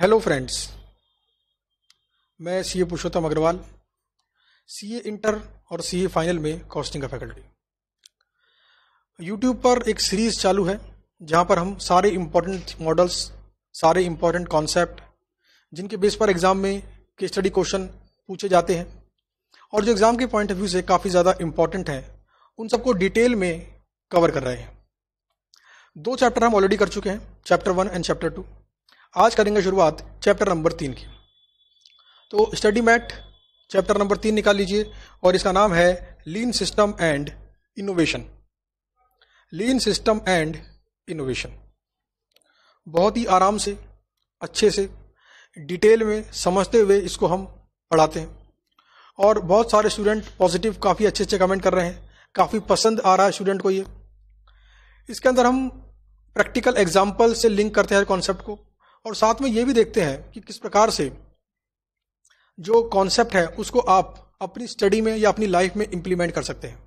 Hello friends मैं सी ए पुरुषोत्तम अग्रवाल सी A inter और C A final में कॉस्टिंग का फैकल्टी यूट्यूब पर एक सीरीज चालू है जहां पर हम सारे इम्पोर्टेंट मॉडल्स सारे इम्पोर्टेंट कॉन्सेप्ट जिनके बेस पर एग्ज़ाम में के स्टडी क्वेश्चन पूछे जाते हैं और जो एग्ज़ाम के पॉइंट ऑफ व्यू से काफ़ी ज़्यादा इम्पोर्टेंट हैं उन सबको डिटेल में कवर कर रहे हैं दो चैप्टर हम ऑलरेडी कर चुके हैं chapter one and chapter two आज करेंगे शुरुआत चैप्टर नंबर तीन की तो स्टडी मैट चैप्टर नंबर तीन निकाल लीजिए और इसका नाम है lean system and innovation lean system and innovation बहुत ही आराम से अच्छे से डिटेल में समझते हुए इसको हम पढ़ाते हैं और बहुत सारे स्टूडेंट पॉजिटिव काफ़ी अच्छे अच्छे कमेंट कर रहे हैं काफ़ी पसंद आ रहा है स्टूडेंट को ये इसके अंदर हम प्रैक्टिकल एग्जाम्पल से लिंक करते हैं कॉन्सेप्ट को और साथ में ये भी देखते हैं कि किस प्रकार से जो कॉन्सेप्ट है उसको आप अपनी स्टडी में या अपनी लाइफ में इंप्लीमेंट कर सकते हैं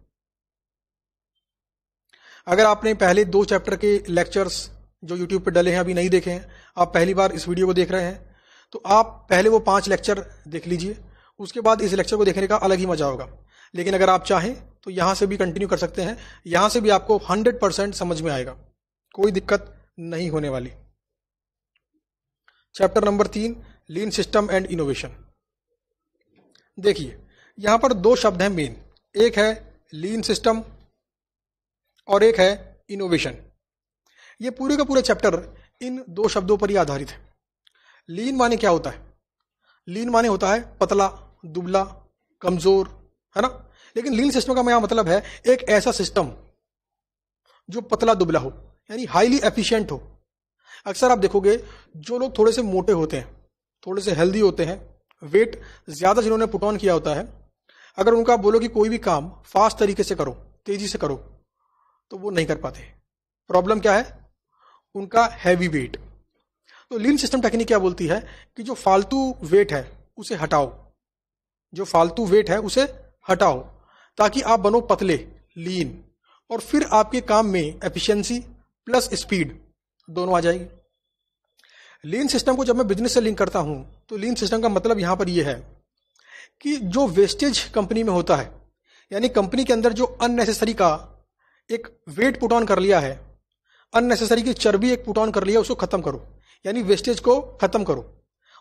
अगर आपने पहले दो चैप्टर के लेक्चर्स जो यूट्यूब पर डले हैं अभी नहीं देखे हैं आप पहली बार इस वीडियो को देख रहे हैं तो आप पहले वो पांच लेक्चर देख लीजिए उसके बाद इस लेक्चर को देखने का अलग ही मजा होगा लेकिन अगर आप चाहें तो यहां से भी कंटिन्यू कर सकते हैं यहां से भी आपको हंड्रेड परसेंट समझ में आएगा कोई दिक्कत नहीं होने वाली चैप्टर नंबर तीन लीन सिस्टम एंड इनोवेशन देखिए यहां पर दो शब्द हैं मेन एक है लीन सिस्टम और एक है इनोवेशन ये पूरे का पूरा चैप्टर इन दो शब्दों पर ही आधारित है लीन माने क्या होता है लीन माने होता है पतला दुबला कमजोर है ना लेकिन लीन सिस्टम का मेरा मतलब है एक ऐसा सिस्टम जो पतला दुबला हो यानी हाईली एफिशिएंट हो अक्सर आप देखोगे जो लोग थोड़े से मोटे होते हैं थोड़े से हेल्दी होते हैं वेट ज़्यादा जिन्होंने पुट ऑन किया होता है अगर उनका आप बोलो कि कोई भी काम फास्ट तरीके से करो तेज़ी से करो तो वो नहीं कर पाते प्रॉब्लम क्या है उनका हैवी वेट तो लीन सिस्टम टेक्निक क्या बोलती है कि जो फालतू वेट है उसे हटाओ जो फालतू वेट है उसे हटाओ ताकि आप बनो पतले लीन और फिर आपके काम में एफिशिएंसी प्लस स्पीड दोनों आ जाएगी लीन सिस्टम को जब मैं बिजनेस से लिंक करता हूं तो लीन सिस्टम का मतलब यहां पर यह है कि जो वेस्टेज कंपनी में होता है यानी कंपनी के अंदर जो अननेसेसरी का एक वेट पुट ऑन कर लिया है अननेसेसरी की चर्बी एक पुट ऑन कर लिया उसको खत्म करो यानी वेस्टेज को खत्म करो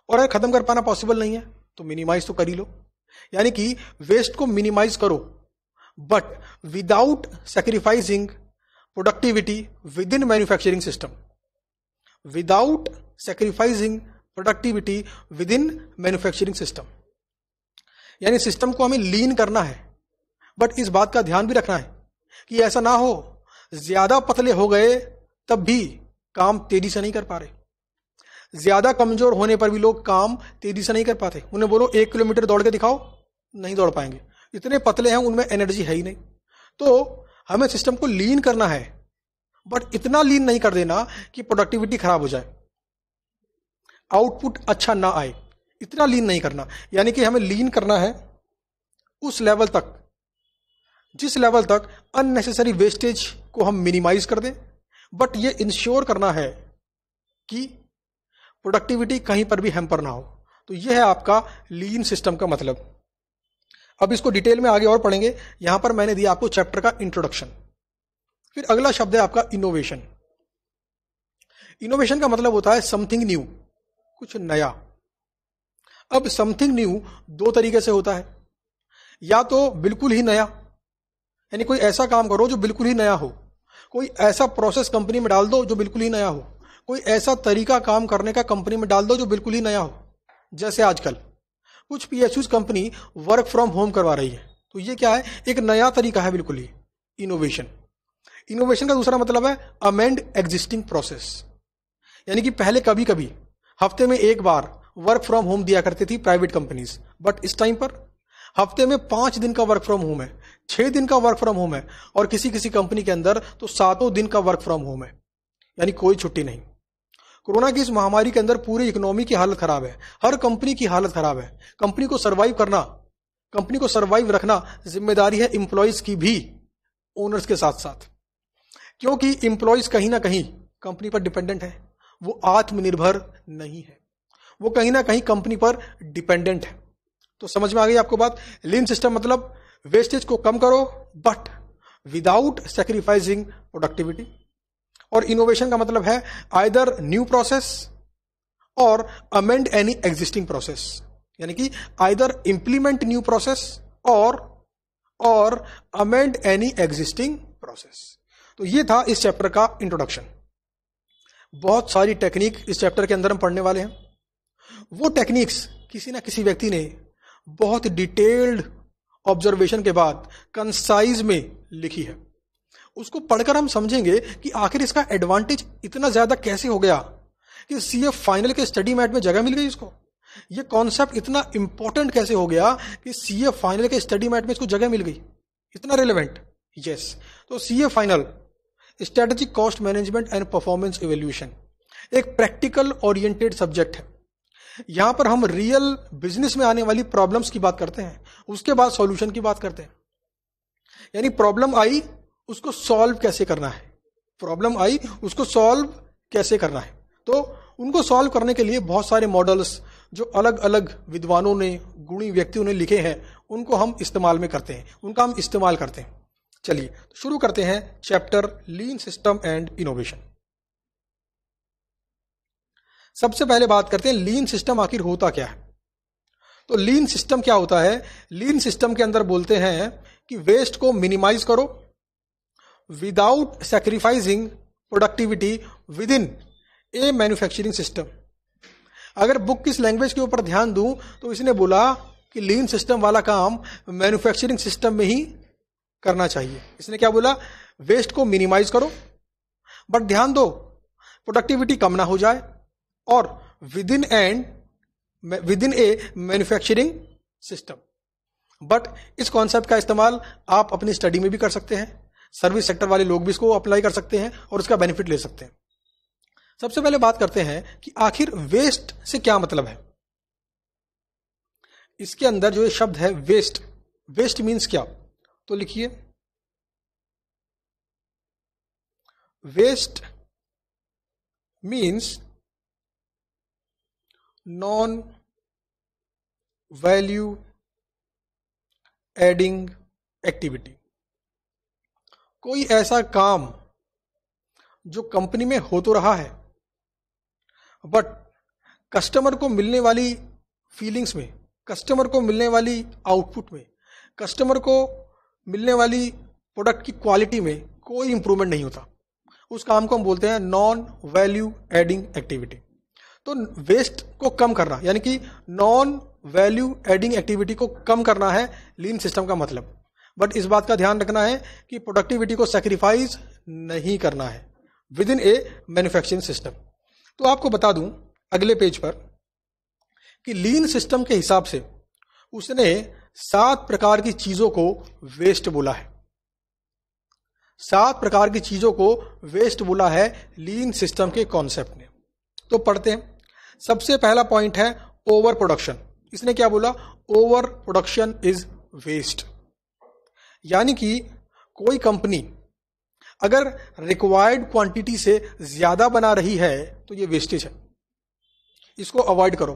और अगर खत्म कर पाना पॉसिबल नहीं है तो मिनिमाइज तो कर ही लो यानी कि वेस्ट को मिनिमाइज करो but without sacrificing productivity within manufacturing system without productivity within manufacturing system यानी सिस्टम को हमें लीन करना है बट इस बात का ध्यान भी रखना है कि ऐसा ना हो ज्यादा पतले हो गए तब भी काम तेजी से नहीं कर पा रहे ज्यादा कमजोर होने पर भी लोग काम तेजी से नहीं कर पाते उन्हें बोलो एक किलोमीटर दौड़ के दिखाओ नहीं दौड़ पाएंगे इतने पतले हैं उनमें एनर्जी है ही नहीं तो हमें सिस्टम को लीन करना है बट इतना लीन नहीं कर देना कि प्रोडक्टिविटी खराब हो जाए आउटपुट अच्छा ना आए इतना लीन नहीं करना यानी कि हमें लीन करना है उस लेवल तक जिस लेवल तक अननेसेसरी वेस्टेज को हम मिनिमाइज कर दें बट ये इंश्योर करना है कि प्रोडक्टिविटी कहीं पर भी हैम्पर ना हो तो ये है आपका लीन सिस्टम का मतलब अब इसको डिटेल में आगे और पढ़ेंगे यहां पर मैंने दिया आपको चैप्टर का इंट्रोडक्शन फिर अगला शब्द है आपका इनोवेशन इनोवेशन का मतलब होता है समथिंग न्यू कुछ नया अब समथिंग न्यू दो तरीके से होता है या तो बिल्कुल ही नया यानी कोई ऐसा काम करो जो बिल्कुल ही नया हो कोई ऐसा प्रोसेस कंपनी में डाल दो जो बिल्कुल ही नया हो कोई ऐसा तरीका काम करने का कंपनी में डाल दो जो बिल्कुल ही नया हो जैसे आजकल कुछ पी कंपनी वर्क फ्रॉम होम करवा रही है तो ये क्या है एक नया तरीका है बिल्कुल ही इनोवेशन इनोवेशन का दूसरा मतलब है अमेंड एग्जिस्टिंग प्रोसेस यानी कि पहले कभी कभी हफ्ते में एक बार वर्क फ्रॉम होम दिया करती थी प्राइवेट कंपनीज बट इस टाइम पर हफ्ते में पांच दिन का वर्क फ्रॉम होम है छह दिन का वर्क फ्रॉम होम है और किसी किसी कंपनी के अंदर तो सातों दिन का वर्क फ्रॉम होम है यानी कोई छुट्टी नहीं कोरोना की इस महामारी के अंदर पूरी इकोनॉमी की हालत खराब है हर कंपनी की हालत खराब है कंपनी को सर्वाइव करना कंपनी को सर्वाइव रखना जिम्मेदारी है इंप्लॉयज की भी ओनर्स के साथ साथ क्योंकि इंप्लॉयज कहीं ना कहीं कंपनी पर डिपेंडेंट है वो आत्मनिर्भर नहीं है वो कहीं ना कहीं कंपनी पर डिपेंडेंट है तो समझ में आ गई आपको बात लीन सिस्टम मतलब वेस्टेज को कम करो बट विदाउट सेक्रीफाइसिंग प्रोडक्टिविटी और इनोवेशन का मतलब है either new process or amend any existing process यानी कि आइदर इंप्लीमेंट न्यू प्रोसेस और और अमेंड एनी एग्जिस्टिंग प्रोसेस तो ये था इस चैप्टर का इंट्रोडक्शन बहुत सारी टेक्निक इस चैप्टर के अंदर हम पढ़ने वाले हैं वो टेक्निक्स किसी ना किसी व्यक्ति ने बहुत डिटेल्ड ऑब्जर्वेशन के बाद कंसाइज में लिखी है उसको पढ़कर हम समझेंगे कि आखिर इसका एडवांटेज इतना ज़्यादा कैसे हो गया कि सी फाइनल के स्टडी मैट में जगह मिल गई इसको ये कॉन्सेप्ट इतना इंपॉर्टेंट कैसे हो गया कि सीए फाइनल के स्टडी मैट में इसको जगह मिल गई इतना रिलेवेंट यस yes. तो C A final strategic cost management and performance evaluation एक प्रैक्टिकल ओरिएंटेड सब्जेक्ट है यहां पर हम रियल बिजनेस में आने वाली प्रॉब्लम्स की बात करते हैं उसके बाद सॉल्यूशन की बात करते हैं यानी प्रॉब्लम आई उसको सॉल्व कैसे करना है प्रॉब्लम आई उसको सॉल्व कैसे करना है तो उनको सॉल्व करने के लिए बहुत सारे मॉडल्स जो अलग अलग विद्वानों ने गुणी व्यक्तियों ने लिखे हैं उनको हम इस्तेमाल में करते हैं उनका हम इस्तेमाल करते हैं चलिए तो शुरू करते हैं chapter lean system and innovation सबसे पहले बात करते हैं लीन सिस्टम आखिर होता क्या है तो लीन सिस्टम क्या होता है लीन सिस्टम के अंदर बोलते हैं कि वेस्ट को मिनिमाइज करो without sacrificing productivity within a manufacturing system अगर बुक किस लैंग्वेज के ऊपर ध्यान दूं तो इसने बोला कि लीन सिस्टम वाला काम मैन्युफैक्चरिंग सिस्टम में ही करना चाहिए इसने क्या बोला वेस्ट को मिनिमाइज करो बट ध्यान दो प्रोडक्टिविटी कम ना हो जाए और within and within a manufacturing system but इस कॉन्सेप्ट का इस्तेमाल आप अपनी स्टडी में भी कर सकते हैं सर्विस सेक्टर वाले लोग भी इसको अप्लाई कर सकते हैं और उसका बेनिफिट ले सकते हैं सबसे पहले बात करते हैं कि आखिर वेस्ट से क्या मतलब है इसके अंदर जो ये शब्द है वेस्ट वेस्ट मीन्स क्या तो लिखिए waste means non value adding activity कोई ऐसा काम जो कंपनी में हो तो रहा है बट कस्टमर को मिलने वाली फीलिंग्स में कस्टमर को मिलने वाली आउटपुट में कस्टमर को मिलने वाली प्रोडक्ट की क्वालिटी में कोई इंप्रूवमेंट नहीं होता उस काम को हम बोलते हैं नॉन वैल्यू एडिंग एक्टिविटी तो वेस्ट को कम करना यानी कि नॉन वैल्यू एडिंग एक्टिविटी को कम करना है लीन सिस्टम का मतलब बट इस बात का ध्यान रखना है कि प्रोडक्टिविटी को सेक्रीफाइस नहीं करना है within a manufacturing system तो आपको बता दूं अगले पेज पर कि लीन सिस्टम के हिसाब से उसने सात प्रकार की चीजों को वेस्ट बोला है सात प्रकार की चीजों को वेस्ट बोला है लीन सिस्टम के कॉन्सेप्ट ने तो पढ़ते हैं सबसे पहला पॉइंट है ओवर प्रोडक्शन इसने क्या बोला ओवर प्रोडक्शन इज वेस्ट यानी कि कोई कंपनी अगर रिक्वायर्ड क्वांटिटी से ज्यादा बना रही है तो ये वेस्टेज है इसको अवॉइड करो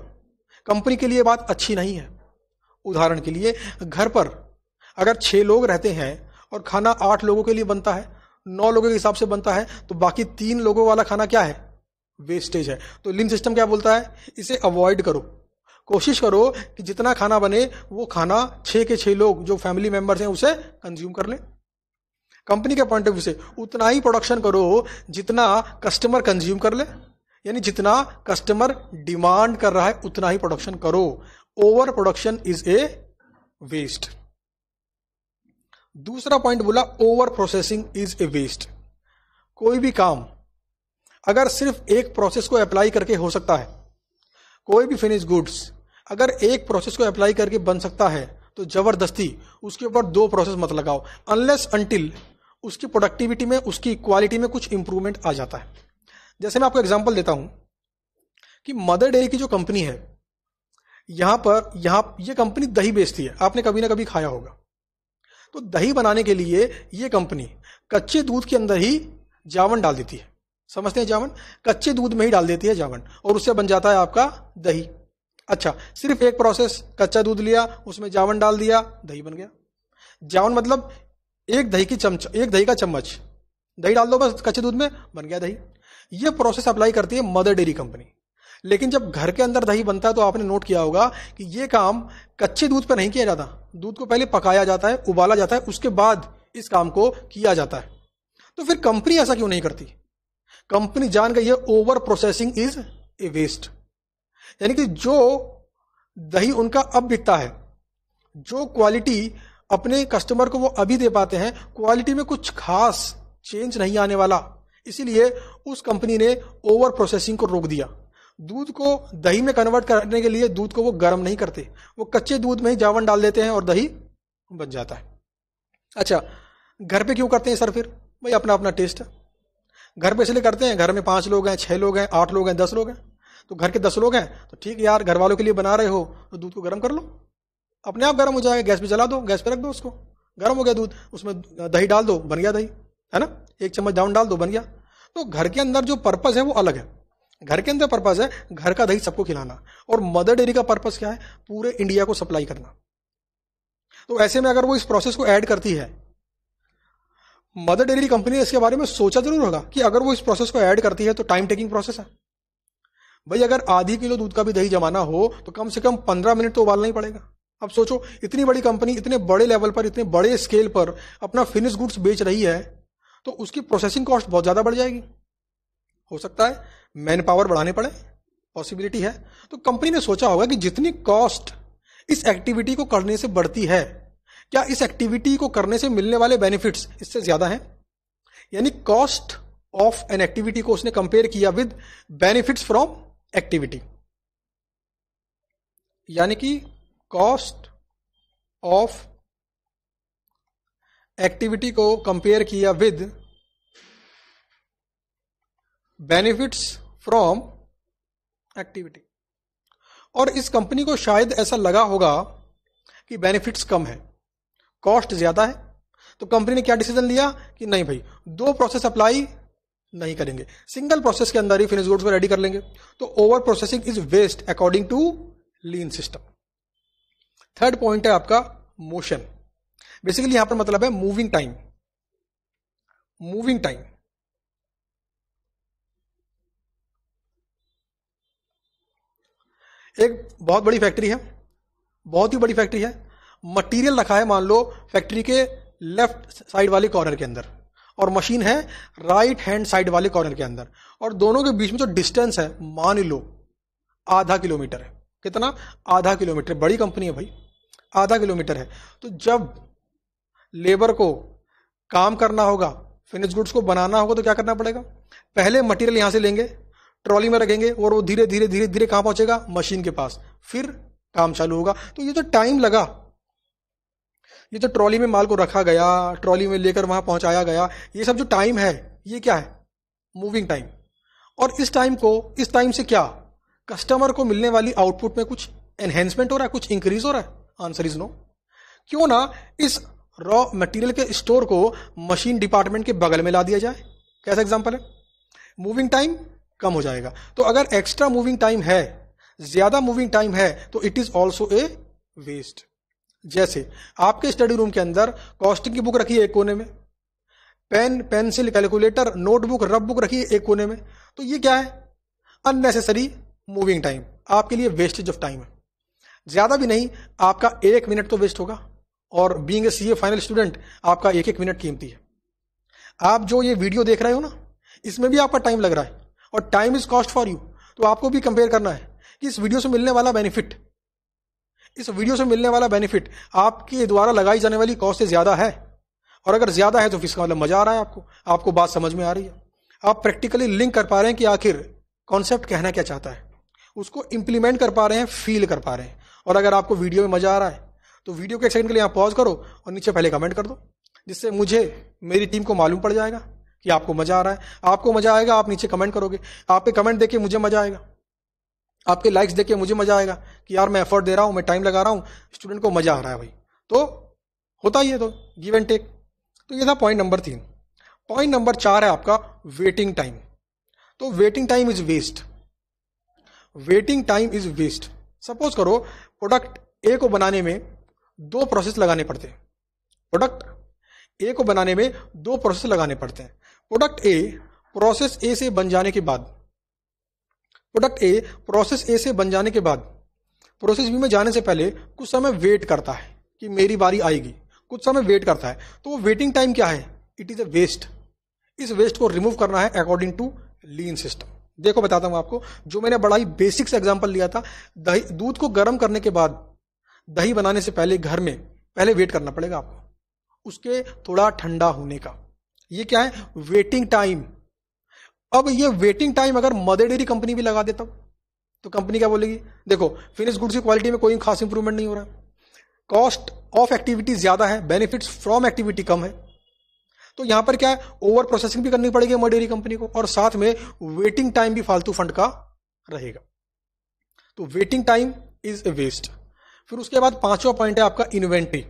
कंपनी के लिए बात अच्छी नहीं है उदाहरण के लिए घर पर अगर छह लोग रहते हैं और खाना आठ लोगों के लिए बनता है नौ लोगों के हिसाब से बनता है तो बाकी तीन लोगों वाला खाना क्या है वेस्टेज है तो लिम सिस्टम क्या बोलता है इसे अवॉइड करो कोशिश करो कि जितना खाना बने वो खाना छह के छः लोग जो फैमिली मेंबर्स हैं उसे कंज्यूम कर लें कंपनी के पॉइंट ऑफ व्यू से उतना ही प्रोडक्शन करो जितना कस्टमर कंज्यूम कर ले यानी जितना कस्टमर डिमांड कर रहा है उतना ही प्रोडक्शन करो over production is a waste दूसरा पॉइंट बोला over processing is a waste कोई भी काम अगर सिर्फ एक प्रोसेस को अप्लाई करके हो सकता है कोई भी फिनिश गुड्स अगर एक प्रोसेस को अप्लाई करके बन सकता है तो जबरदस्ती उसके ऊपर दो प्रोसेस मत लगाओ अनलेस अनटिल उसकी प्रोडक्टिविटी में उसकी क्वालिटी में कुछ इंप्रूवमेंट आ जाता है जैसे मैं आपको एग्जाम्पल देता हूं कि मदर डेयरी की जो कंपनी है यहां पर यहां ये कंपनी दही बेचती है आपने कभी ना कभी खाया होगा तो दही बनाने के लिए ये कंपनी कच्चे दूध के अंदर ही जावन डाल देती है समझते हैं जावन कच्चे दूध में ही डाल देती है जावन और उससे बन जाता है आपका दही अच्छा सिर्फ एक प्रोसेस कच्चा दूध लिया उसमें जावन डाल दिया दही बन गया जावन मतलब एक दही की चमच एक दही का चम्मच दही डाल दो बस कच्चे दूध में बन गया दही ये प्रोसेस अप्लाई करती है मदर डेयरी कंपनी लेकिन जब घर के अंदर दही बनता है तो आपने नोट किया होगा कि ये काम कच्चे दूध पर नहीं किया जाता दूध को पहले पकाया जाता है उबाला जाता है उसके बाद इस काम को किया जाता है तो फिर कंपनी ऐसा क्यों नहीं करती कंपनी जान गई है over processing is a waste यानी कि जो दही उनका अब बिकता है जो क्वालिटी अपने कस्टमर को वो अभी दे पाते हैं क्वालिटी में कुछ खास चेंज नहीं आने वाला इसीलिए उस कंपनी ने ओवर प्रोसेसिंग को रोक दिया दूध को दही में कन्वर्ट करने के लिए दूध को वो गर्म नहीं करते वो कच्चे दूध में ही जावन डाल देते हैं और दही बन जाता है अच्छा घर पे क्यों करते हैं सर फिर भाई अपना अपना टेस्ट है घर पे इसलिए करते हैं घर में पाँच लोग हैं छः लोग हैं आठ लोग हैं दस लोग हैं तो घर के दस लोग हैं तो ठीक यार घर वालों के लिए बना रहे हो तो दूध को गर्म कर लो अपने आप गर्म हो जाएगा गैस पे जला दो गैस पे रख दो उसको गर्म हो गया दूध उसमें दही डाल दो बन गया दही है ना एक चम्मच जावन डाल दो बन गया तो घर के अंदर जो पर्पज़ है वो अलग है घर के अंदर पर्पज है घर का दही सबको खिलाना और मदर डेयरी का पर्पज क्या है पूरे इंडिया को सप्लाई करना तो ऐसे में अगर वो इस प्रोसेस को ऐड करती है मदर डेयरी कंपनी ने इसके बारे में सोचा जरूर होगा कि अगर वो इस प्रोसेस को ऐड करती है तो टाइम टेकिंग प्रोसेस है भाई अगर आधी किलो दूध का भी दही जमाना हो तो कम से कम पंद्रह मिनट तो उबालना ही पड़ेगा अब सोचो इतनी बड़ी कंपनी इतने बड़े लेवल पर इतने बड़े स्केल पर अपना फिनिश गुड्स बेच रही है तो उसकी प्रोसेसिंग कॉस्ट बहुत ज़्यादा बढ़ जाएगी हो सकता है मैन पावर बढ़ाने पड़े पॉसिबिलिटी है तो कंपनी ने सोचा होगा कि जितनी कॉस्ट इस एक्टिविटी को करने से बढ़ती है क्या इस एक्टिविटी को करने से मिलने वाले बेनिफिट्स इससे ज़्यादा हैं यानी कॉस्ट ऑफ एन एक्टिविटी को उसने कंपेयर किया विद बेनिफिट्स फ्रॉम एक्टिविटी यानी कि कॉस्ट ऑफ एक्टिविटी को कंपेयर किया विद बेनिफिट्स फ्रॉम एक्टिविटी और इस कंपनी को शायद ऐसा लगा होगा कि बेनिफिट्स कम है कॉस्ट ज्यादा है तो कंपनी ने क्या डिसीजन लिया कि नहीं भाई दो प्रोसेस अप्लाई नहीं करेंगे सिंगल प्रोसेस के अंदर ही फिनिश गुड्स को रेडी कर लेंगे तो over processing is waste according to lean system third point है आपका मोशन बेसिकली यहां पर मतलब है मूविंग टाइम मूविंग टाइम एक बहुत बड़ी फैक्ट्री है बहुत ही बड़ी फैक्ट्री है मटेरियल रखा है मान लो फैक्ट्री के लेफ्ट साइड वाले कॉर्नर के अंदर और मशीन है राइट हैंड साइड वाले कॉर्नर के अंदर और दोनों के बीच में जो डिस्टेंस है मान लो आधा किलोमीटर है कितना आधा किलोमीटर बड़ी कंपनी है भाई आधा किलोमीटर है तो जब लेबर को काम करना होगा फिनिश गुड्स को बनाना होगा तो क्या करना पड़ेगा पहले मटेरियल यहां से लेंगे ट्रॉली में रखेंगे और वो धीरे धीरे धीरे धीरे कहां पहुंचेगा मशीन के पास फिर काम चालू होगा तो ये जो टाइम लगा ये जो ट्रॉली में माल को रखा गया ट्रॉली में लेकर वहां पहुंचाया गया ये सब जो टाइम है ये क्या है मूविंग टाइम और इस टाइम को इस टाइम से क्या कस्टमर को मिलने वाली आउटपुट में कुछ एनहेंसमेंट हो रहा है कुछ इंक्रीज हो रहा है आंसर इज नो क्यों ना इस रॉ मटेरियल के स्टोर को मशीन डिपार्टमेंट के बगल में ला दिया जाए कैसा एग्जाम्पल है मूविंग टाइम कम हो जाएगा तो अगर एक्स्ट्रा मूविंग टाइम है ज्यादा मूविंग टाइम है तो it is also a waste जैसे आपके स्टडी रूम के अंदर कॉस्टिंग की बुक रखी है एक कोने में पेन पेंसिल कैलकुलेटर नोटबुक रब बुक रखी है एक कोने में तो ये क्या है अननेसेसरी मूविंग टाइम आपके लिए वेस्टेज ऑफ टाइम है ज़्यादा भी नहीं आपका एक मिनट तो वेस्ट होगा और being a C A final student आपका एक एक मिनट कीमती है आप जो ये वीडियो देख रहे हो ना इसमें भी आपका टाइम लग रहा है और time is cost for you तो आपको भी कंपेयर करना है कि इस वीडियो से मिलने वाला बेनिफिट इस वीडियो से मिलने वाला बेनिफिट आपके द्वारा लगाई जाने वाली कॉस्ट से ज़्यादा है और अगर ज़्यादा है तो फिर इसका मतलब मज़ा आ रहा है आपको आपको बात समझ में आ रही है आप प्रैक्टिकली लिंक कर पा रहे हैं कि आखिर कॉन्सेप्ट कहना क्या चाहता है उसको इंप्लीमेंट कर पा रहे हैं फील कर पा रहे हैं और अगर आपको वीडियो में मज़ा आ रहा है तो वीडियो के एक सेकंड के लिए आप पॉज करो और नीचे पहले कमेंट कर दो जिससे मुझे मेरी टीम को मालूम पड़ जाएगा कि आपको मजा आ रहा है आपको मजा आएगा आप नीचे कमेंट करोगे आपके कमेंट देख के मुझे मजा आएगा आपके लाइक्स देखे मुझे मजा आएगा कि यार मैं एफर्ट दे रहा हूं मैं टाइम लगा रहा हूं स्टूडेंट को मजा आ रहा है भाई तो होता ही है तो गिव एंड टेक तो ये था पॉइंट नंबर तीन पॉइंट नंबर चार है आपका वेटिंग टाइम तो waiting time is waste waiting time is waste suppose करो प्रोडक्ट ए को बनाने में दो प्रोसेस लगाने पड़ते हैं प्रोडक्ट ए को बनाने में दो प्रोसेस लगाने पड़ते हैं प्रोडक्ट ए प्रोसेस ए से बन जाने के बाद प्रोडक्ट ए प्रोसेस ए से बन जाने के बाद प्रोसेस बी में जाने से पहले कुछ समय वेट करता है कि मेरी बारी आएगी कुछ समय वेट करता है तो वो वेटिंग टाइम क्या है इट इज़ अ वेस्ट इस वेस्ट को रिमूव करना है अकॉर्डिंग टू लीन सिस्टम देखो बताता हूँ आपको जो मैंने बड़ा ही बेसिक से एग्जाम्पल लिया था दही दूध को गर्म करने के बाद दही बनाने से पहले घर में पहले वेट करना पड़ेगा आपको उसके थोड़ा ठंडा होने का ये क्या है वेटिंग टाइम अब ये वेटिंग टाइम अगर मदर डेयरी कंपनी भी लगा देता तो कंपनी क्या बोलेगी देखो फिनिश गुड्स की क्वालिटी में कोई खास इंप्रूवमेंट नहीं हो रहा कॉस्ट ऑफ एक्टिविटी ज्यादा है बेनिफिट्स फ्रॉम एक्टिविटी कम है तो यहां पर क्या है ओवर प्रोसेसिंग भी करनी पड़ेगी मडेरी कंपनी को और साथ में वेटिंग टाइम भी फालतू फंड का रहेगा तो waiting time is a waste फिर उसके बाद पांचवा पॉइंट है आपका inventory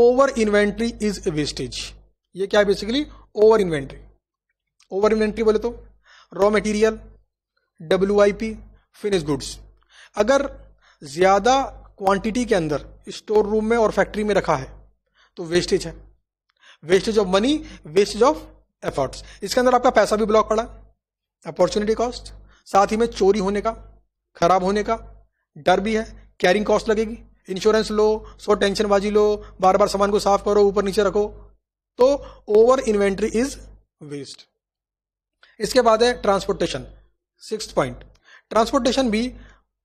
over inventory is wastage ये क्या है basically over inventory over inventory बोले तो raw material W I P finish goods अगर ज़्यादा क्वांटिटी के अंदर स्टोर रूम में और फैक्ट्री में रखा है तो वेस्टेज है wastage of money wastage of efforts इसके अंदर आपका पैसा भी ब्लॉक पड़ा अपॉर्चुनिटी कॉस्ट साथ ही में चोरी होने का खराब होने का डर भी है कैरिंग कॉस्ट लगेगी इंश्योरेंस लो सो टेंशनबाजी लो बार बार सामान को साफ करो ऊपर नीचे रखो तो ओवर इन्वेंट्री इज वेस्ट इसके बाद है ट्रांसपोर्टेशन सिक्स पॉइंट ट्रांसपोर्टेशन भी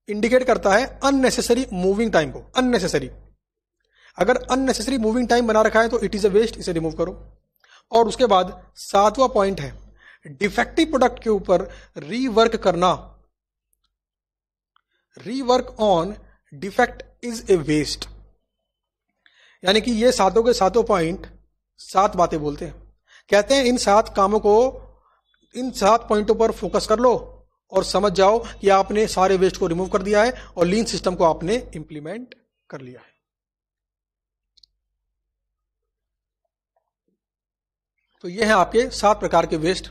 इंडिकेट करता है अननेसेसरी मूविंग टाइम को अननेसेसरी अगर अननेसेसरी मूविंग टाइम बना रखा है तो इट इज अ वेस्ट इसे रिमूव करो और उसके बाद सातवां पॉइंट है डिफेक्टिव प्रोडक्ट के ऊपर रीवर्क करना rework on defect is a waste यानी कि ये सातों के सातों पॉइंट सात बातें बोलते हैं कहते हैं इन सात कामों को इन सात पॉइंटों पर फोकस कर लो और समझ जाओ कि आपने सारे वेस्ट को रिमूव कर दिया है और लीन सिस्टम को आपने इंप्लीमेंट कर लिया है तो ये है आपके सात प्रकार के वेस्ट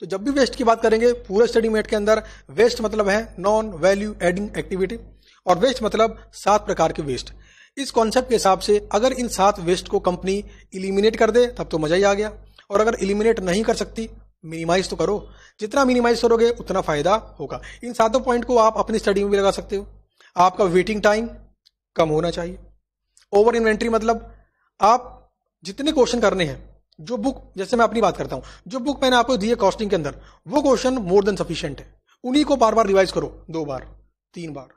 तो जब भी वेस्ट की बात करेंगे पूरे स्टडी मेट के अंदर वेस्ट मतलब है नॉन वैल्यू एडिंग एक्टिविटी और वेस्ट मतलब सात प्रकार के वेस्ट इस कॉन्सेप्ट के हिसाब से अगर इन सात वेस्ट को कंपनी इलिमिनेट कर दे तब तो मजा ही आ गया और अगर इलिमिनेट नहीं कर सकती मिनिमाइज तो करो जितना मिनिमाइज करोगे उतना फायदा होगा इन सातों पॉइंट को आप अपनी स्टडी में भी लगा सकते हो आपका वेटिंग टाइम कम होना चाहिए ओवर इन्वेंट्री मतलब आप जितने क्वेश्चन करने हैं जो बुक जैसे मैं अपनी बात करता हूं जो बुक मैंने आपको दी है कॉस्टिंग के अंदर वो क्वेश्चन मोर देन सफिशियंट है उन्हीं को बार बार रिवाइज करो दो बार तीन बार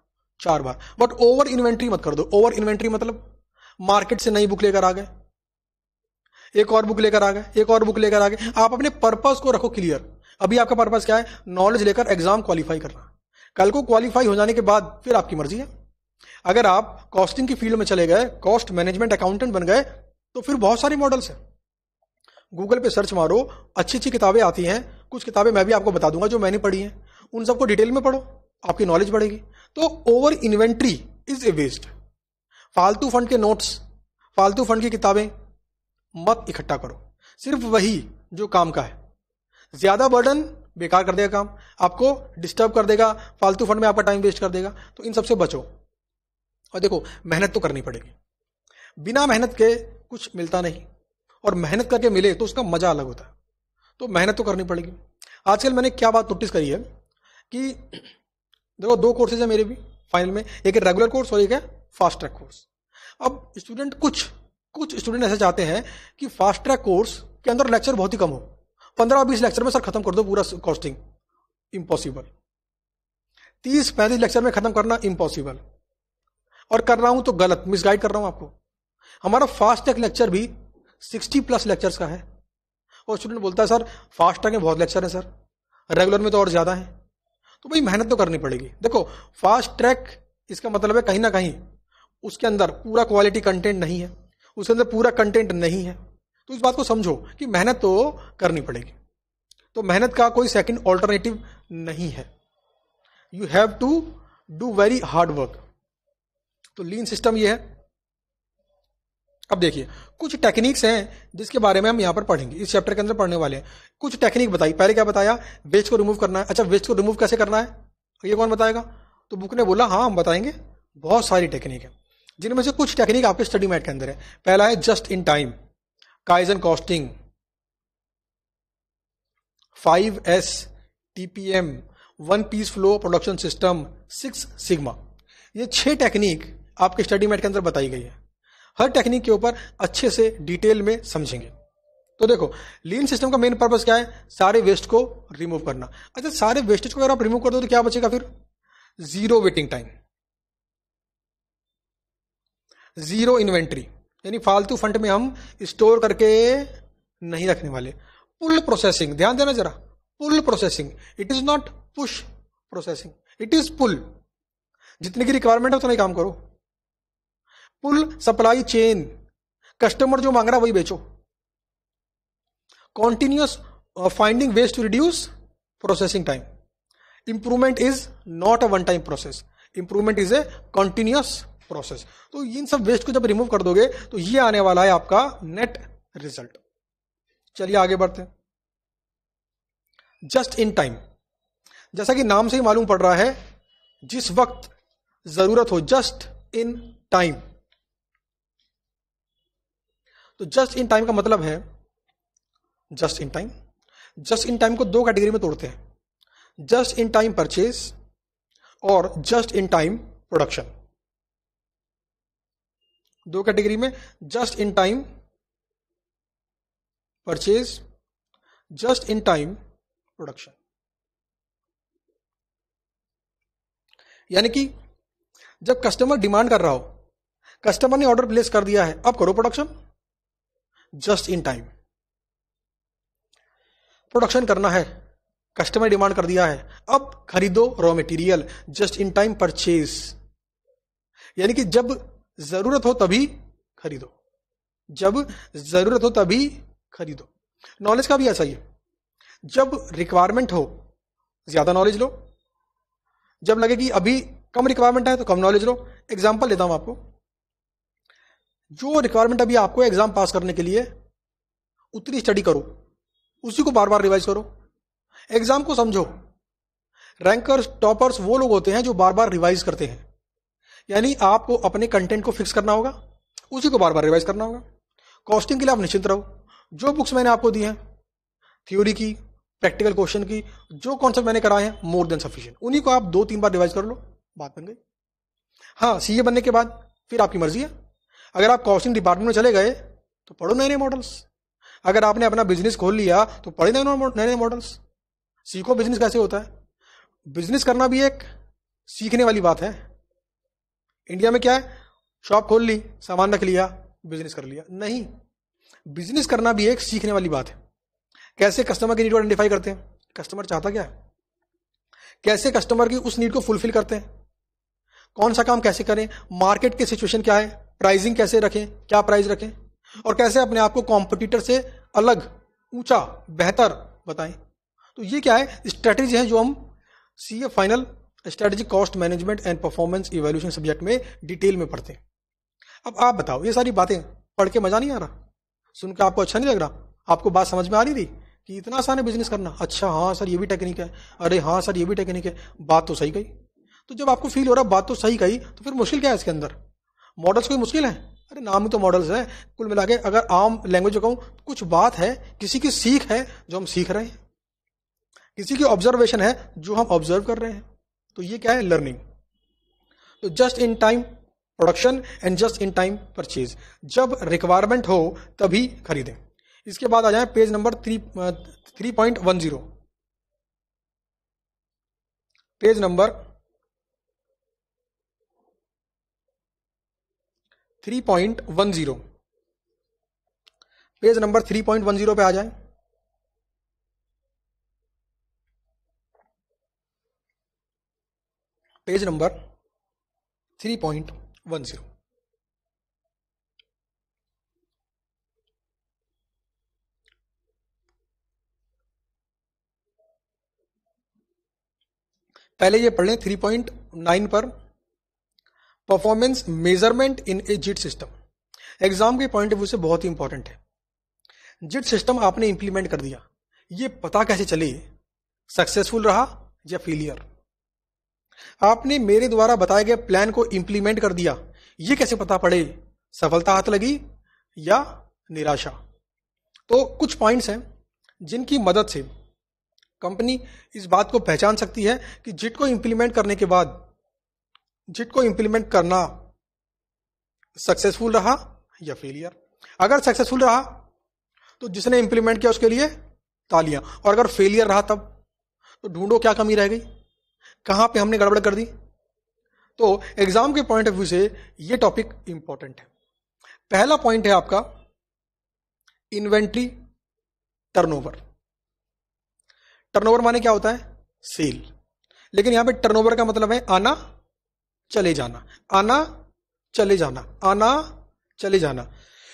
चार बार बट ओवर इन्वेंट्री मत कर दो ओवर इन्वेंट्री मतलब मार्केट से नई बुक लेकर आ गए एक और बुक लेकर आ गए एक और बुक लेकर आ गए आप अपने पर्पज को रखो क्लियर अभी आपका पर्पज क्या है नॉलेज लेकर एग्जाम क्वालिफाई करना कल को क्वालिफाई हो जाने के बाद फिर आपकी मर्जी है अगर आप कॉस्टिंग की फील्ड में चले गए कॉस्ट मैनेजमेंट अकाउंटेंट बन गए तो फिर बहुत सारे मॉडल्स हैं गूगल पे सर्च मारो अच्छी अच्छी किताबें आती हैं कुछ किताबें मैं भी आपको बता दूंगा जो मैंने पढ़ी हैं उन सबको डिटेल में पढ़ो आपकी नॉलेज बढ़ेगी तो over inventory is a waste फालतू फंड के नोट्स फालतू फंड की किताबें मत इकट्ठा करो सिर्फ वही जो काम का है ज़्यादा बर्डन बेकार कर देगा काम आपको डिस्टर्ब कर देगा फालतू फंड में आपका टाइम वेस्ट कर देगा तो इन सबसे बचो और देखो मेहनत तो करनी पड़ेगी बिना मेहनत के कुछ मिलता नहीं और मेहनत करके मिले तो उसका मज़ा अलग होता है तो मेहनत तो करनी पड़ेगी आजकल मैंने क्या बात नोटिस करी है कि देखो दो कोर्सेज है मेरे भी फाइनल में एक रेगुलर कोर्स और एक है फास्ट ट्रैक कोर्स अब स्टूडेंट कुछ कुछ स्टूडेंट ऐसे चाहते हैं कि फास्ट ट्रैक कोर्स के अंदर लेक्चर बहुत ही कम हो पंद्रह बीस लेक्चर में सर खत्म कर दो पूरा कॉस्टिंग इम्पॉसिबल तीस पैंतीस लेक्चर में खत्म करना इम्पॉसिबल और कर रहा हूं तो गलत मिसगाइड कर रहा हूं आपको हमारा फास्ट ट्रैक लेक्चर भी सिक्सटी प्लस लेक्चर्स का है और स्टूडेंट बोलता है सर फास्ट ट्रैक में बहुत लेक्चर है सर रेगुलर में तो और ज़्यादा है तो भाई मेहनत तो करनी पड़ेगी देखो फास्ट ट्रैक इसका मतलब है कहीं ना कहीं उसके अंदर पूरा क्वालिटी कंटेंट नहीं है उसके अंदर पूरा कंटेंट नहीं है तो इस बात को समझो कि मेहनत तो करनी पड़ेगी तो मेहनत का कोई सेकंड ऑल्टरनेटिव नहीं है you have to do very hard work तो लीन सिस्टम ये है अब देखिए कुछ टेक्निक्स हैं जिसके बारे में हम यहाँ पर पढ़ेंगे इस चैप्टर के अंदर पढ़ने वाले हैं कुछ टेक्निक बताई पहले क्या बताया वेस्ट को रिमूव करना है अच्छा वेस्ट को रिमूव कैसे करना है ये कौन बताएगा तो बुक ने बोला हाँ हम बताएंगे बहुत सारी टेक्निक है जिनमें से कुछ टेक्निक आपके स्टडी मैट के अंदर है पहला है just in time kaizen costing five S T P M one piece flow production system six sigma ये छह टेक्निक आपके स्टडी मैट के अंदर बताई गई है हर टेक्निक के ऊपर अच्छे से डिटेल में समझेंगे तो देखो लीन सिस्टम का मेन पर्पज क्या है सारे वेस्ट को रिमूव करना अच्छा सारे वेस्टेज को अगर आप रिमूव कर दो तो क्या बचेगा फिर zero waiting time zero inventory यानी फालतू फंड में हम स्टोर करके नहीं रखने वाले पुल प्रोसेसिंग ध्यान देना जरा pull processing it is not push processing it is pull जितने की रिक्वायरमेंट है उतना ही काम करो फुल सप्लाई चेन कस्टमर जो मांग रहा वही बेचो continuous finding waste to reduce processing time improvement is not a one time process improvement is a continuous process तो इन सब वेस्ट को जब रिमूव कर दोगे तो ये आने वाला है आपका नेट रिजल्ट चलिए आगे बढ़ते हैं जस्ट इन टाइम जैसा कि नाम से ही मालूम पड़ रहा है जिस वक्त जरूरत हो जस्ट इन टाइम तो जस्ट इन टाइम का मतलब है just in time just in time को दो कैटेगरी में तोड़ते हैं जस्ट इन टाइम परचेज और जस्ट इन टाइम प्रोडक्शन दो कैटेगरी में just in time purchase just in time production यानी कि जब कस्टमर डिमांड कर रहा हो कस्टमर ने ऑर्डर प्लेस कर दिया है अब करो production just in time production करना है कस्टमर डिमांड कर दिया है अब खरीदो raw material just in time purchase यानी कि जब जरूरत हो तभी खरीदो जब जरूरत हो तभी खरीदो नॉलेज का भी ऐसा ही है जब रिक्वायरमेंट हो ज्यादा नॉलेज लो जब लगे कि अभी कम रिक्वायरमेंट है तो कम नॉलेज लो एग्जाम्पल देता हूं आपको जो रिक्वायरमेंट अभी आपको एग्जाम पास करने के लिए उतनी स्टडी करो उसी को बार बार रिवाइज करो एग्जाम को समझो रैंकर्स टॉपर्स वो लोग होते हैं जो बार बार रिवाइज करते हैं यानी आपको अपने कंटेंट को फिक्स करना होगा उसी को बार बार रिवाइज करना होगा कॉस्टिंग के लिए आप निश्चित रहो जो बुक्स मैंने आपको दी हैं थ्योरी की प्रैक्टिकल क्वेश्चन की जो कॉन्सेप्ट मैंने कराए हैं मोर देन सफिशियंट उन्हीं को आप दो तीन बार रिवाइज कर लो बात बन गई हाँ सीए बनने के बाद फिर आपकी मर्जी है अगर आप कॉस्टिंग डिपार्टमेंट में चले गए तो पढ़ो नए नए मॉडल्स अगर आपने अपना बिजनेस खोल लिया तो पढ़े नए नए नए मॉडल्स सीखो बिजनेस कैसे होता है बिजनेस करना भी एक सीखने वाली बात है इंडिया में क्या है शॉप खोल ली सामान रख लिया बिजनेस कर लिया नहीं बिजनेस करना भी एक सीखने वाली बात है कैसे कस्टमर की नीड को आइडेंटिफाई करते हैं कस्टमर चाहता क्या है कैसे कस्टमर की उस नीड को फुलफिल करते हैं कौन सा काम कैसे करें मार्केट की सिचुएशन क्या है प्राइसिंग कैसे रखें क्या प्राइस रखें और कैसे अपने आप को कॉम्पिटिटर से अलग ऊंचा बेहतर बताएं तो ये क्या है स्ट्रेटेजी है जो हम C A final strategy cost management and performance evaluation subject में डिटेल में पढ़ते हैं अब आप बताओ ये सारी बातें पढ़ के मज़ा नहीं आ रहा सुनकर आपको अच्छा नहीं लग रहा आपको बात समझ में आ रही थी कि इतना आसान है बिजनेस करना अच्छा हाँ सर ये भी टेक्निक है अरे हाँ सर ये भी टेक्निक है बात तो सही कही तो जब आपको फील हो रहा बात तो सही कही तो फिर मुश्किल क्या है इसके अंदर मॉडल्स कोई मुश्किल है अरे नाम ही तो मॉडल्स है कुल मिला के अगर आम लैंग्वेज कहूँ कुछ बात है किसी की सीख है जो हम सीख रहे हैं किसी की ऑब्जर्वेशन है जो हम ऑब्जर्व कर रहे हैं तो ये क्या है लर्निंग तो just in time production and just in time purchase जब रिक्वायरमेंट हो तभी खरीदें इसके बाद आ जाए page number three three point one zero page number three point one zero page number three point one zero पे आ जाए page number three point one zero पहले ये पढ़ लें थ्री पॉइंट नाइन पर performance measurement in a JIT system exam के point of view से बहुत ही इंपॉर्टेंट है जिट सिस्टम आपने इंप्लीमेंट कर दिया ये पता कैसे चले सक्सेसफुल रहा या फेलियर आपने मेरे द्वारा बताए गए प्लान को इंप्लीमेंट कर दिया ये कैसे पता पड़े सफलता हाथ लगी या निराशा तो कुछ पॉइंट्स हैं जिनकी मदद से कंपनी इस बात को पहचान सकती है कि जिट को इंप्लीमेंट करने के बाद को इंप्लीमेंट करना सक्सेसफुल रहा या फेलियर अगर सक्सेसफुल रहा तो जिसने इंप्लीमेंट किया उसके लिए तालियां और अगर फेलियर रहा तब तो ढूंढो क्या कमी रह गई कहां पे हमने गड़बड़ कर दी तो एग्जाम के पॉइंट ऑफ व्यू से ये टॉपिक इंपॉर्टेंट है पहला पॉइंट है आपका इन्वेंट्री टर्नओवर टर्नओवर माने क्या होता है सेल लेकिन यहां पे टर्नओवर का मतलब है आना चले जाना आना चले जाना आना चले जाना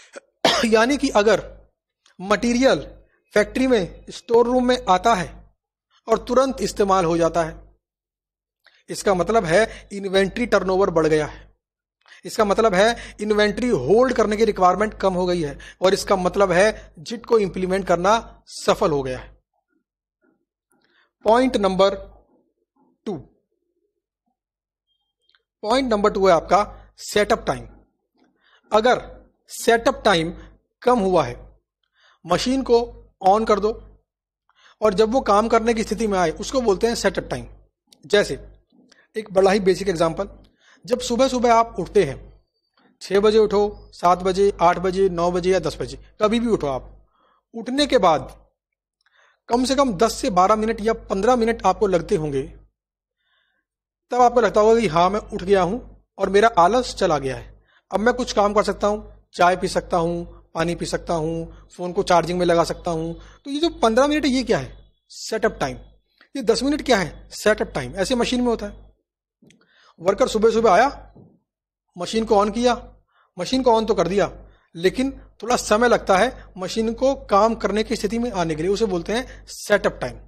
यानी कि अगर मटेरियल फैक्ट्री में स्टोर रूम में आता है और तुरंत इस्तेमाल हो जाता है इसका मतलब है इन्वेंट्री टर्नओवर बढ़ गया है इसका मतलब है इन्वेंट्री होल्ड करने की रिक्वायरमेंट कम हो गई है और इसका मतलब है जिट को इंप्लीमेंट करना सफल हो गया है point number point number two है आपका सेटअप टाइम अगर सेटअप टाइम कम हुआ है मशीन को ऑन कर दो और जब वो काम करने की स्थिति में आए उसको बोलते हैं सेटअप टाइम जैसे एक बड़ा ही बेसिक एग्जाम्पल जब सुबह सुबह आप उठते हैं छः बजे उठो सात बजे आठ बजे नौ बजे या दस बजे कभी भी उठो आप उठने के बाद कम से कम दस से बारह मिनट या पंद्रह मिनट आपको लगते होंगे तब आपको लगता होगा कि हाँ मैं उठ गया हूं और मेरा आलस चला गया है अब मैं कुछ काम कर सकता हूं चाय पी सकता हूं पानी पी सकता हूं फ़ोन को चार्जिंग में लगा सकता हूं तो ये जो पंद्रह मिनट है ये क्या है सेटअप टाइम ये दस मिनट क्या है सेटअप टाइम ऐसे मशीन में होता है वर्कर सुबह सुबह आया मशीन को ऑन किया मशीन को ऑन तो कर दिया लेकिन थोड़ा समय लगता है मशीन को काम करने की स्थिति में आने के लिए उसे बोलते हैं सेटअप टाइम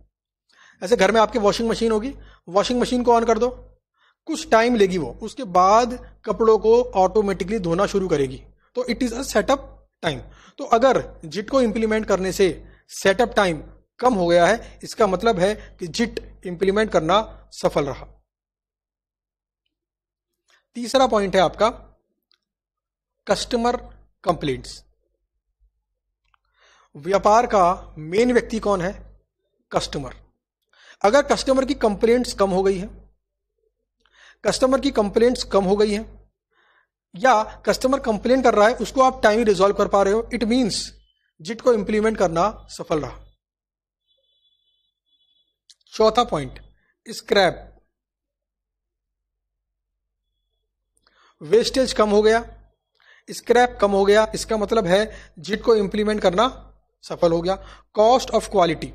ऐसे घर में आपके वॉशिंग मशीन होगी वॉशिंग मशीन को ऑन कर दो कुछ टाइम लेगी वो उसके बाद कपड़ों को ऑटोमेटिकली धोना शुरू करेगी तो it is a setup time तो अगर जिट को इम्प्लीमेंट करने से सेटअप टाइम कम हो गया है इसका मतलब है कि जिट इंप्लीमेंट करना सफल रहा तीसरा पॉइंट है आपका कस्टमर कंप्लेंट्स व्यापार का मेन व्यक्ति कौन है कस्टमर अगर कस्टमर की कंप्लेंट्स कम हो गई है कस्टमर की कंप्लेंट्स कम हो गई हैं या कस्टमर कंप्लेन कर रहा है उसको आप टाइम रिजॉल्व कर पा रहे हो इट मीन्स जिट को इंप्लीमेंट करना सफल रहा चौथा पॉइंट स्क्रैप वेस्टेज कम हो गया स्क्रैप कम हो गया इसका मतलब है जिट को इंप्लीमेंट करना सफल हो गया कॉस्ट ऑफ क्वालिटी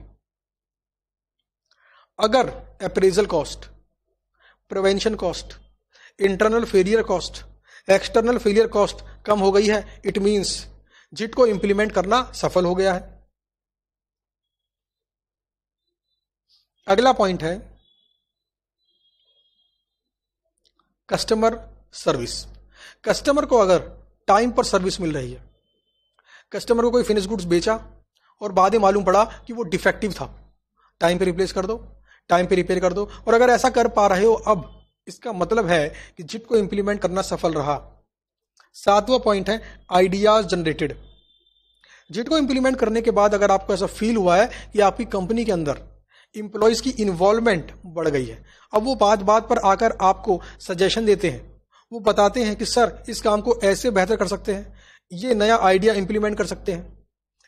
अगर appraisal cost prevention cost internal failure cost external failure cost कम हो गई है इट मीन्स जिट को इंप्लीमेंट करना सफल हो गया है अगला पॉइंट है कस्टमर सर्विस कस्टमर को अगर टाइम पर सर्विस मिल रही है कस्टमर को कोई फिनिश गुड्स बेचा और बाद में मालूम पड़ा कि वो डिफेक्टिव था टाइम पे रिप्लेस कर दो टाइम पे रिपेयर कर दो और अगर ऐसा कर पा रहे हो अब इसका मतलब है कि जिप को इम्प्लीमेंट करना सफल रहा सातवां पॉइंट है आइडियाज जनरेटेड जिट को इम्प्लीमेंट करने के बाद अगर आपको ऐसा फील हुआ है कि आपकी कंपनी के अंदर इंप्लॉयज की इन्वॉल्वमेंट बढ़ गई है अब वो बात बात पर आकर आपको सजेशन देते हैं वो बताते हैं कि सर इस काम को ऐसे बेहतर कर सकते हैं ये नया आइडिया इम्प्लीमेंट कर सकते हैं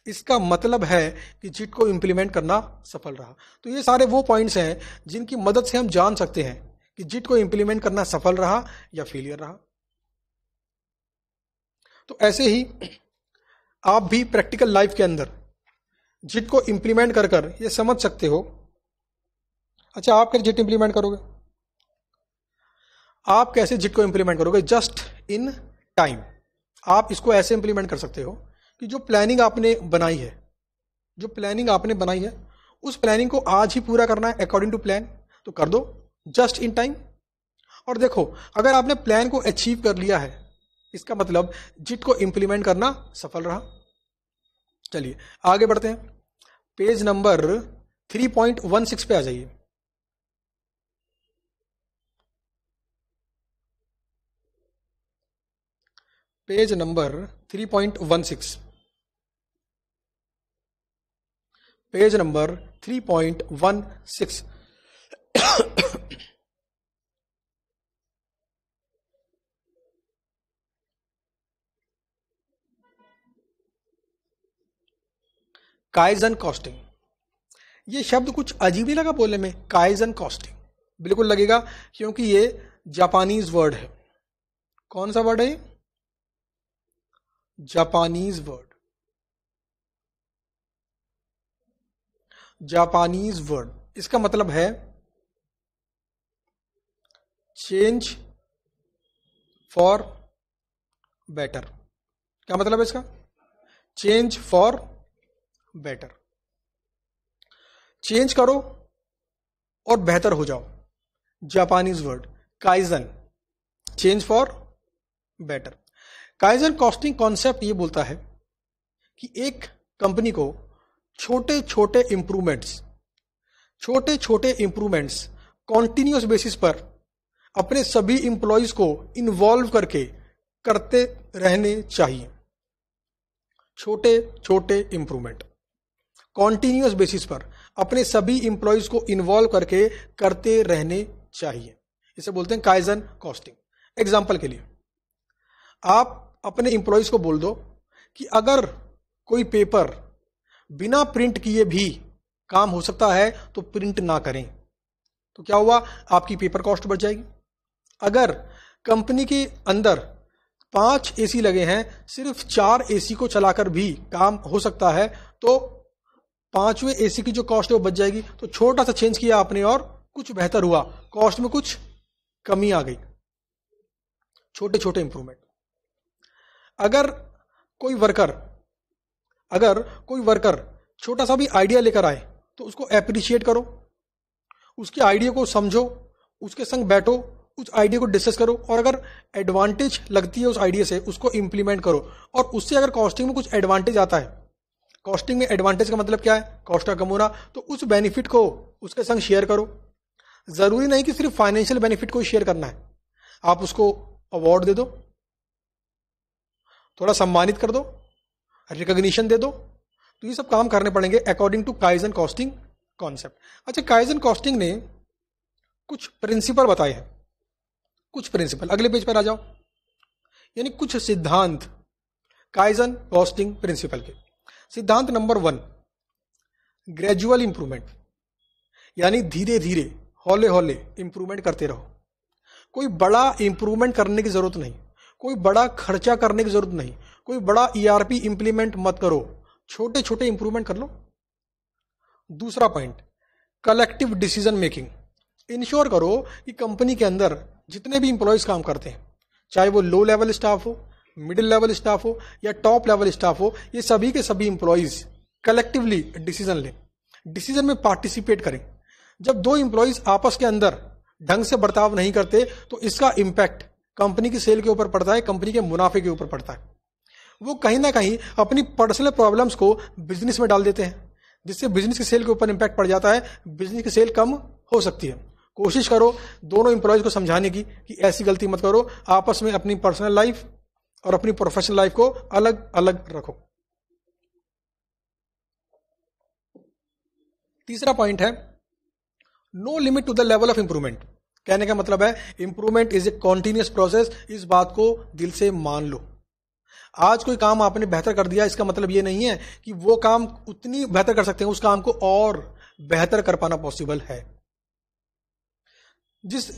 इसका मतलब है कि चिट को इम्प्लीमेंट करना सफल रहा तो ये सारे वो पॉइंट्स हैं जिनकी मदद से हम जान सकते हैं कि जिट को इम्प्लीमेंट करना सफल रहा या फेलियर रहा तो ऐसे ही आप भी प्रैक्टिकल लाइफ के अंदर जिट को इम्प्लीमेंट कर कर ये समझ सकते हो अच्छा आप कैसे जिट इम्प्लीमेंट करोगे आप कैसे जिट को इम्प्लीमेंट करोगे जस्ट इन टाइम आप इसको ऐसे इंप्लीमेंट कर सकते हो कि जो प्लानिंग आपने बनाई है जो प्लानिंग आपने बनाई है उस प्लानिंग को आज ही पूरा करना है अकॉर्डिंग टू प्लान तो कर दो जस्ट इन टाइम और देखो अगर आपने प्लान को अचीव कर लिया है इसका मतलब जिट को इंप्लीमेंट करना सफल रहा चलिए आगे बढ़ते हैं पेज नंबर 3.16 पे आ जाइए page number 3.16 page number 3.16 kaizen costing ये शब्द कुछ अजीब ही लगा बोलने में काइजन कॉस्टिंग बिल्कुल लगेगा क्योंकि ये जापानीज वर्ड है कौन सा वर्ड है ये जापानीज वर्ड जापानीज वर्ड इसका मतलब है चेंज फॉर बेटर क्या मतलब है इसका चेंज फॉर बेटर चेंज करो और बेहतर हो जाओ Japanese word kaizen change for better kaizen costing concept ये बोलता है कि एक कंपनी को छोटे छोटे इंप्रूवमेंट्स छोटे छोटे इंप्रूवमेंट्स कॉन्टिन्यूस बेसिस पर अपने सभी इंप्लॉयज को इन्वॉल्व करके करते रहने चाहिए छोटे छोटे इंप्रूवमेंट कॉन्टिन्यूस बेसिस पर अपने सभी इंप्लॉयज को इन्वॉल्व करके करते रहने चाहिए इसे बोलते हैं काइजन कॉस्टिंग एग्जाम्पल के लिए आप अपने इंप्लॉयज को बोल दो कि अगर कोई पेपर बिना प्रिंट किए भी काम हो सकता है तो प्रिंट ना करें तो क्या हुआ आपकी पेपर कॉस्ट बढ़ जाएगी अगर कंपनी के अंदर पांच एसी लगे हैं सिर्फ चार एसी को चलाकर भी काम हो सकता है तो पांचवें एसी की जो कॉस्ट है वो बच जाएगी तो छोटा सा चेंज किया आपने और कुछ बेहतर हुआ कॉस्ट में कुछ कमी आ गई छोटे छोटे इंप्रूवमेंट अगर कोई वर्कर अगर कोई वर्कर छोटा सा भी आइडिया लेकर आए तो उसको अप्रिशिएट करो उसके आइडिया को समझो उसके संग बैठो उस आइडिया को डिस्कस करो और अगर एडवांटेज लगती है उस आइडिया से उसको इम्प्लीमेंट करो और उससे अगर कॉस्टिंग में कुछ एडवांटेज आता है कॉस्टिंग में एडवांटेज का मतलब क्या है कॉस्ट का कम होना तो उस बेनिफिट को उसके संग शेयर करो ज़रूरी नहीं कि सिर्फ फाइनेंशियल बेनिफिट को शेयर करना है आप उसको अवार्ड दे दो थोड़ा सम्मानित कर दो रिकोगशन दे दो तो ये सब काम करने पड़ेंगे according to kaizen costing concept अच्छा काइजन कॉस्टिंग ने कुछ प्रिंसिपल बताए हैं कुछ प्रिंसिपल अगले पेज पर आ जाओ यानी कुछ सिद्धांत काइजन कॉस्टिंग प्रिंसिपल के सिद्धांत नंबर वन ग्रेजुअल इंप्रूवमेंट यानी धीरे धीरे हौले हौले इंप्रूवमेंट करते रहो कोई बड़ा इंप्रूवमेंट करने की जरूरत नहीं कोई बड़ा खर्चा करने की जरूरत नहीं कोई बड़ा ईआरपी e इंप्लीमेंट मत करो छोटे छोटे इंप्रूवमेंट कर लो दूसरा point collective decision making ensure करो कि कंपनी के अंदर जितने भी इंप्लॉयज काम करते हैं चाहे वो लो लेवल स्टाफ हो मिडिल लेवल स्टाफ हो या टॉप लेवल स्टाफ हो ये सभी के सभी इंप्लॉयज कलेक्टिवली डिसीजन लें डिसीजन में पार्टिसिपेट करें जब दो इंप्लॉयज आपस के अंदर ढंग से बर्ताव नहीं करते तो इसका इंपैक्ट कंपनी की सेल के ऊपर पड़ता है कंपनी के मुनाफे के ऊपर पड़ता है वो कहीं ना कहीं अपनी पर्सनल प्रॉब्लम्स को बिजनेस में डाल देते हैं जिससे बिजनेस की सेल के ऊपर इम्पैक्ट पड़ जाता है बिजनेस की सेल कम हो सकती है कोशिश करो दोनों इंप्लॉयज को समझाने की कि ऐसी गलती मत करो आपस में अपनी पर्सनल लाइफ और अपनी प्रोफेशनल लाइफ को अलग अलग रखो तीसरा पॉइंट है no limit to the level of improvement कहने का मतलब है improvement is a continuous process इस बात को दिल से मान लो आज कोई काम आपने बेहतर कर दिया इसका मतलब ये नहीं है कि वो काम उतनी बेहतर कर सकते हैं उस काम को और बेहतर कर पाना पॉसिबल है जिस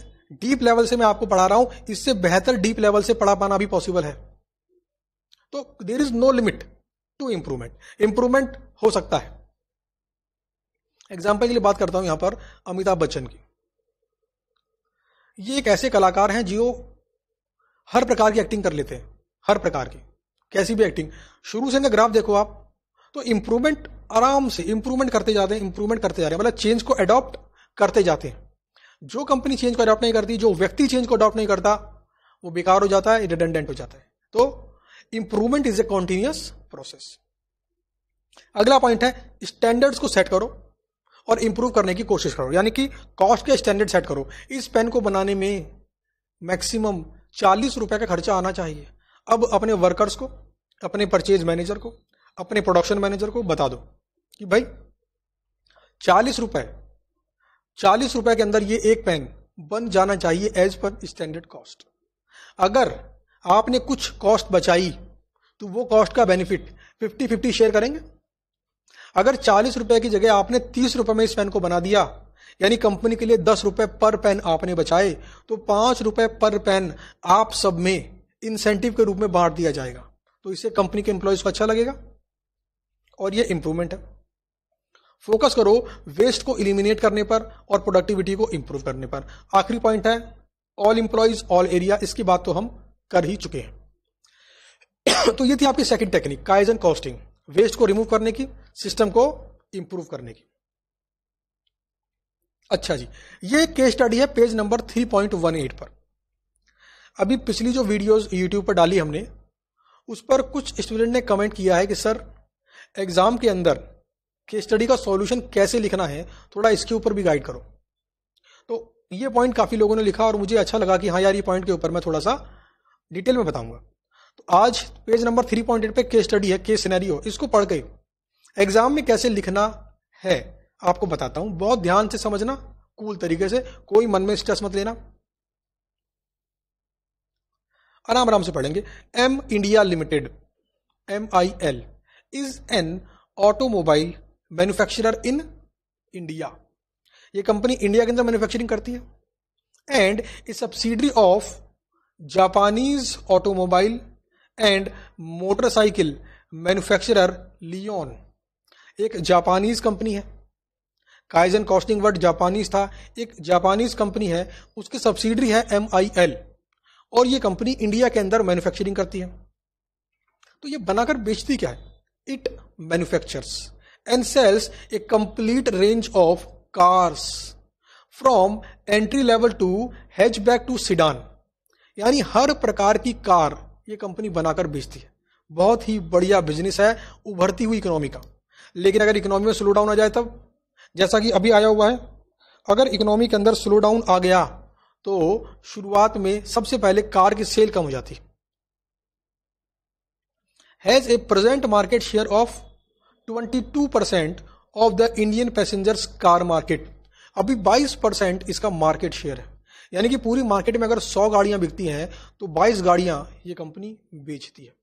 डीप लेवल से मैं आपको पढ़ा रहा हूं इससे बेहतर डीप लेवल से पढ़ा पाना भी पॉसिबल है तो there is no limit to improvement improvement हो सकता है एग्जाम्पल के लिए बात करता हूं यहां पर अमिताभ बच्चन की ये एक ऐसे कलाकार हैं जो हर प्रकार की एक्टिंग कर लेते हैं हर प्रकार की कैसी भी एक्टिंग शुरू से ना ग्राफ देखो आप तो इंप्रूवमेंट आराम से इंप्रूवमेंट करते जाते हैं इंप्रूवमेंट करते जा रहे हैं मतलब चेंज को अडॉप्ट करते जाते हैं जो कंपनी चेंज को अडॉप्ट नहीं करती जो व्यक्ति चेंज को अडॉप्ट नहीं करता वो बेकार हो जाता है रिडेंडेंट हो जाता है तो improvement is a continuous process अगला पॉइंट है स्टैंडर्ड्स को सेट करो और इंप्रूव करने की कोशिश करो यानी कि कॉस्ट के स्टैंडर्ड सेट करो इस पेन को बनाने में मैक्सिमम चालीस रुपए का खर्चा आना चाहिए अब अपने वर्कर्स को अपने परचेज मैनेजर को अपने प्रोडक्शन मैनेजर को बता दो कि भाई चालीस रुपए चालीस रुपए के अंदर ये एक पेन बन जाना चाहिए एज पर स्टैंडर्ड कॉस्ट अगर आपने कुछ कॉस्ट बचाई तो वो कॉस्ट का बेनिफिट फिफ्टी फिफ्टी शेयर करेंगे अगर चालीस रुपए की जगह आपने तीस रुपए में इस पेन को बना दिया यानी कंपनी के लिए दस रुपए पर पेन आपने बचाए तो पांच रुपए पर पेन आप सब में इंसेंटिव के रूप में बांट दिया जाएगा तो इससे कंपनी के एम्प्लॉयज को अच्छा लगेगा और यह इंप्रूवमेंट है फोकस करो वेस्ट को इलिमिनेट करने पर और प्रोडक्टिविटी को इंप्रूव करने पर आखिरी पॉइंट है ऑल इंप्लॉयज ऑल एरिया इसकी बात तो हम कर ही चुके हैं तो ये थी आपकी second technique kaizen costing waste को रिमूव करने की सिस्टम को इंप्रूव करने की अच्छा जी ये केस स्टडी है पेज नंबर 3.18 पर अभी पिछली जो वीडियोस यूट्यूब पर डाली हमने उस पर कुछ स्टूडेंट ने कमेंट किया है कि सर एग्ज़ाम के अंदर के स्टडी का सॉल्यूशन कैसे लिखना है थोड़ा इसके ऊपर भी गाइड करो तो ये पॉइंट काफ़ी लोगों ने लिखा और मुझे अच्छा लगा कि हाँ यार ये पॉइंट के ऊपर मैं थोड़ा सा डिटेल में बताऊंगा तो आज page number three point eight पर केस स्टडी है केस सिनेरियो इसको पढ़ के एग्ज़ाम में कैसे लिखना है आपको बताता हूं बहुत ध्यान से समझना कूल तरीके से कोई मन में स्ट्रेस मत लेना आराम आराम से पढ़ेंगे M India limited M I L is an automobile manufacturer in India ये कंपनी इंडिया के अंदर मैन्युफैक्चरिंग करती है and a subsidiary of Japanese automobile and motorcycle manufacturer Leon एक जापानीज कंपनी है काइजन कॉस्टिंग वर्ड जापानीज था एक जापानीज कंपनी है उसकी सब्सिडरी है एम आई एल और ये कंपनी इंडिया के अंदर मैन्युफैक्चरिंग करती है तो ये बनाकर बेचती क्या है it manufactures and sales a complete range of cars from entry level to back to sedan यानी हर प्रकार की कार ये कंपनी बनाकर बेचती है बहुत ही बढ़िया बिजनेस है उभरती हुई इकोनॉमी का लेकिन अगर इकोनॉमी में स्लो डाउन आ जाए तब जैसा कि अभी आया हुआ है अगर इकोनॉमी के अंदर स्लो डाउन आ गया तो शुरुआत में सबसे पहले कार की सेल कम हो जाती has a present market share of 22 percent of the Indian passengers car market अभी 22 परसेंट इसका मार्केट शेयर है यानी कि पूरी मार्केट में अगर 100 गाड़ियां बिकती हैं तो 22 गाड़ियां ये कंपनी बेचती है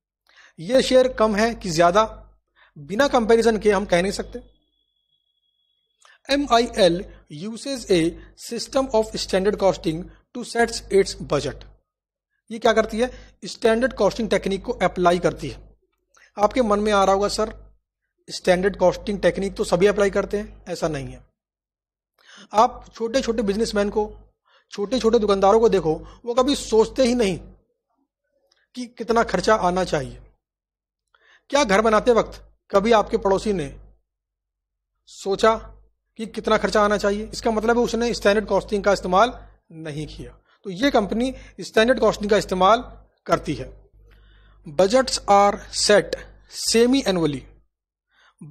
ये शेयर कम है कि ज़्यादा बिना कंपैरिजन के हम कह नहीं सकते MIL uses a system of standard costing to sets its budget. ये क्या करती है स्टैंडर्ड कॉस्टिंग टेक्निक को अप्लाई करती है आपके मन में आ रहा होगा सर स्टैंडर्ड कॉस्टिंग टेक्निक तो सभी अप्लाई करते हैं ऐसा नहीं है आप छोटे छोटे बिजनेसमैन को छोटे छोटे दुकानदारों को देखो वो कभी सोचते ही नहीं कि कितना खर्चा आना चाहिए क्या घर बनाते वक्त कभी आपके पड़ोसी ने सोचा कि कितना खर्चा आना चाहिए इसका मतलब है उसने स्टैंडर्ड कॉस्टिंग का इस्तेमाल नहीं किया तो ये कंपनी स्टैंडर्ड कॉस्टिंग का इस्तेमाल करती है budgets are set semi annually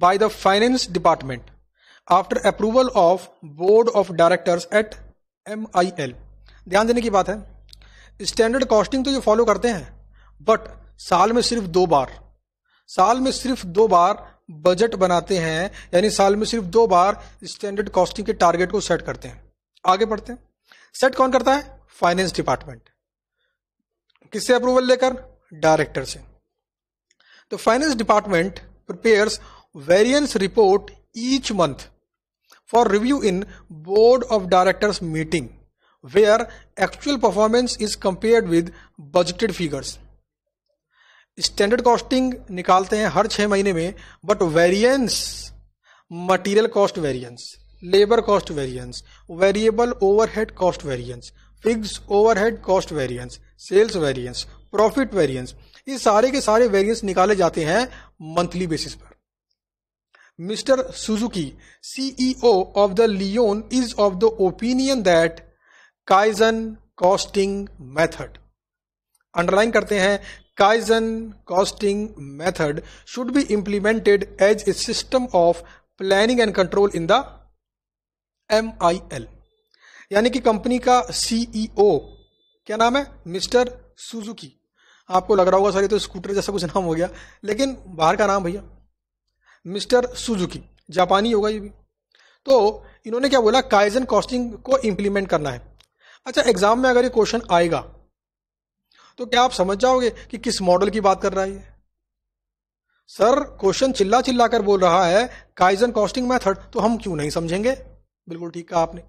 by the finance department after approval of board of directors at M I L ध्यान देने की बात है स्टैंडर्ड कॉस्टिंग तो ये फॉलो करते हैं बट साल में सिर्फ दो बार साल में सिर्फ दो बार बजट बनाते हैं यानी साल में सिर्फ दो बार स्टैंडर्ड कॉस्टिंग के टारगेट को सेट करते हैं आगे बढ़ते हैं सेट कौन करता है फाइनेंस डिपार्टमेंट किससे अप्रूवल लेकर डायरेक्टर से तो finance department prepares variance report each month for review in board of directors meeting where actual performance is compared with budgeted figures standard costing निकालते हैं हर छह महीने में but variance material cost variance labour cost variance variable overhead cost variance fix overhead cost variance sales variance profit variance ये सारे के सारे वेरिएंस निकाले जाते हैं मंथली बेसिस पर mister Suzuki CEO of the Leon is of the opinion that kaizen costing method underline करते हैं Kaizen costing method should be implemented as a system of planning and control in the MIL. यानी कि company का CEO e क्या नाम है mister Suzuki आपको लग रहा होगा सर ये तो स्कूटर जैसा कुछ नाम हो गया लेकिन बाहर का नाम भैया मिस्टर सुजुकी जापानी होगा ये भी तो इन्होंने क्या बोला काइजन कॉस्टिंग को इंप्लीमेंट करना है अच्छा एग्जाम में अगर ये क्वेश्चन आएगा तो क्या आप समझ जाओगे कि किस मॉडल की बात कर रहा है सर क्वेश्चन चिल्ला चिल्ला कर बोल रहा है काइजन कॉस्टिंग मेथड तो हम क्यों नहीं समझेंगे बिल्कुल ठीक कहा आपने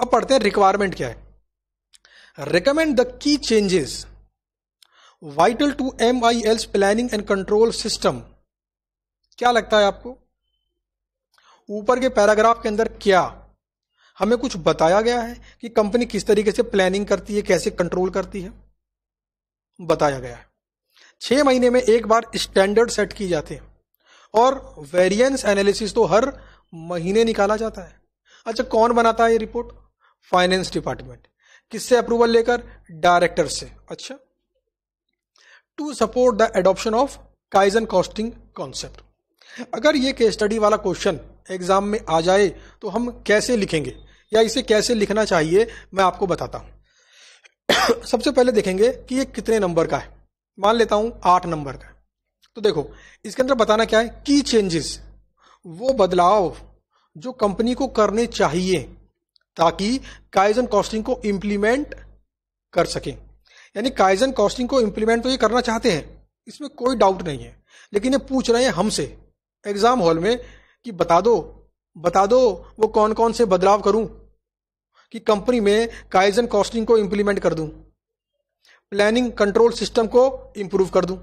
अब पढ़ते हैं रिक्वायरमेंट क्या है recommend the key changes vital to M I L's planning and control system क्या लगता है आपको ऊपर के पैराग्राफ के अंदर क्या हमें कुछ बताया गया है कि कंपनी किस तरीके से प्लानिंग करती है कैसे कंट्रोल करती है बताया गया है छह महीने में एक बार स्टैंडर्ड सेट की जाते हैं और वेरिएंस एनालिसिस तो हर महीने निकाला जाता है अच्छा कौन बनाता है ये रिपोर्ट फाइनेंस डिपार्टमेंट किससे अप्रूवल लेकर डायरेक्टर से अच्छा to support the adoption of kaizen costing concept अगर ये केस स्टडी वाला क्वेश्चन एग्जाम में आ जाए तो हम कैसे लिखेंगे या इसे कैसे लिखना चाहिए मैं आपको बताता हूं सबसे पहले देखेंगे कि ये कितने नंबर का है मान लेता हूं आठ नंबर का तो देखो इसके अंदर बताना क्या है की चेंजेस वो बदलाव जो कंपनी को करने चाहिए ताकि काइजन कॉस्टिंग को इंप्लीमेंट कर सकें यानी काइजन कॉस्टिंग को इंप्लीमेंट तो ये करना चाहते हैं इसमें कोई डाउट नहीं है लेकिन ये पूछ रहे हैं हमसे एग्जाम हॉल में कि बता दो बता दो वो कौन कौन से बदलाव करूं कि कंपनी में काइजन कॉस्टिंग को इंप्लीमेंट कर दूं प्लानिंग कंट्रोल सिस्टम को इंप्रूव कर दूं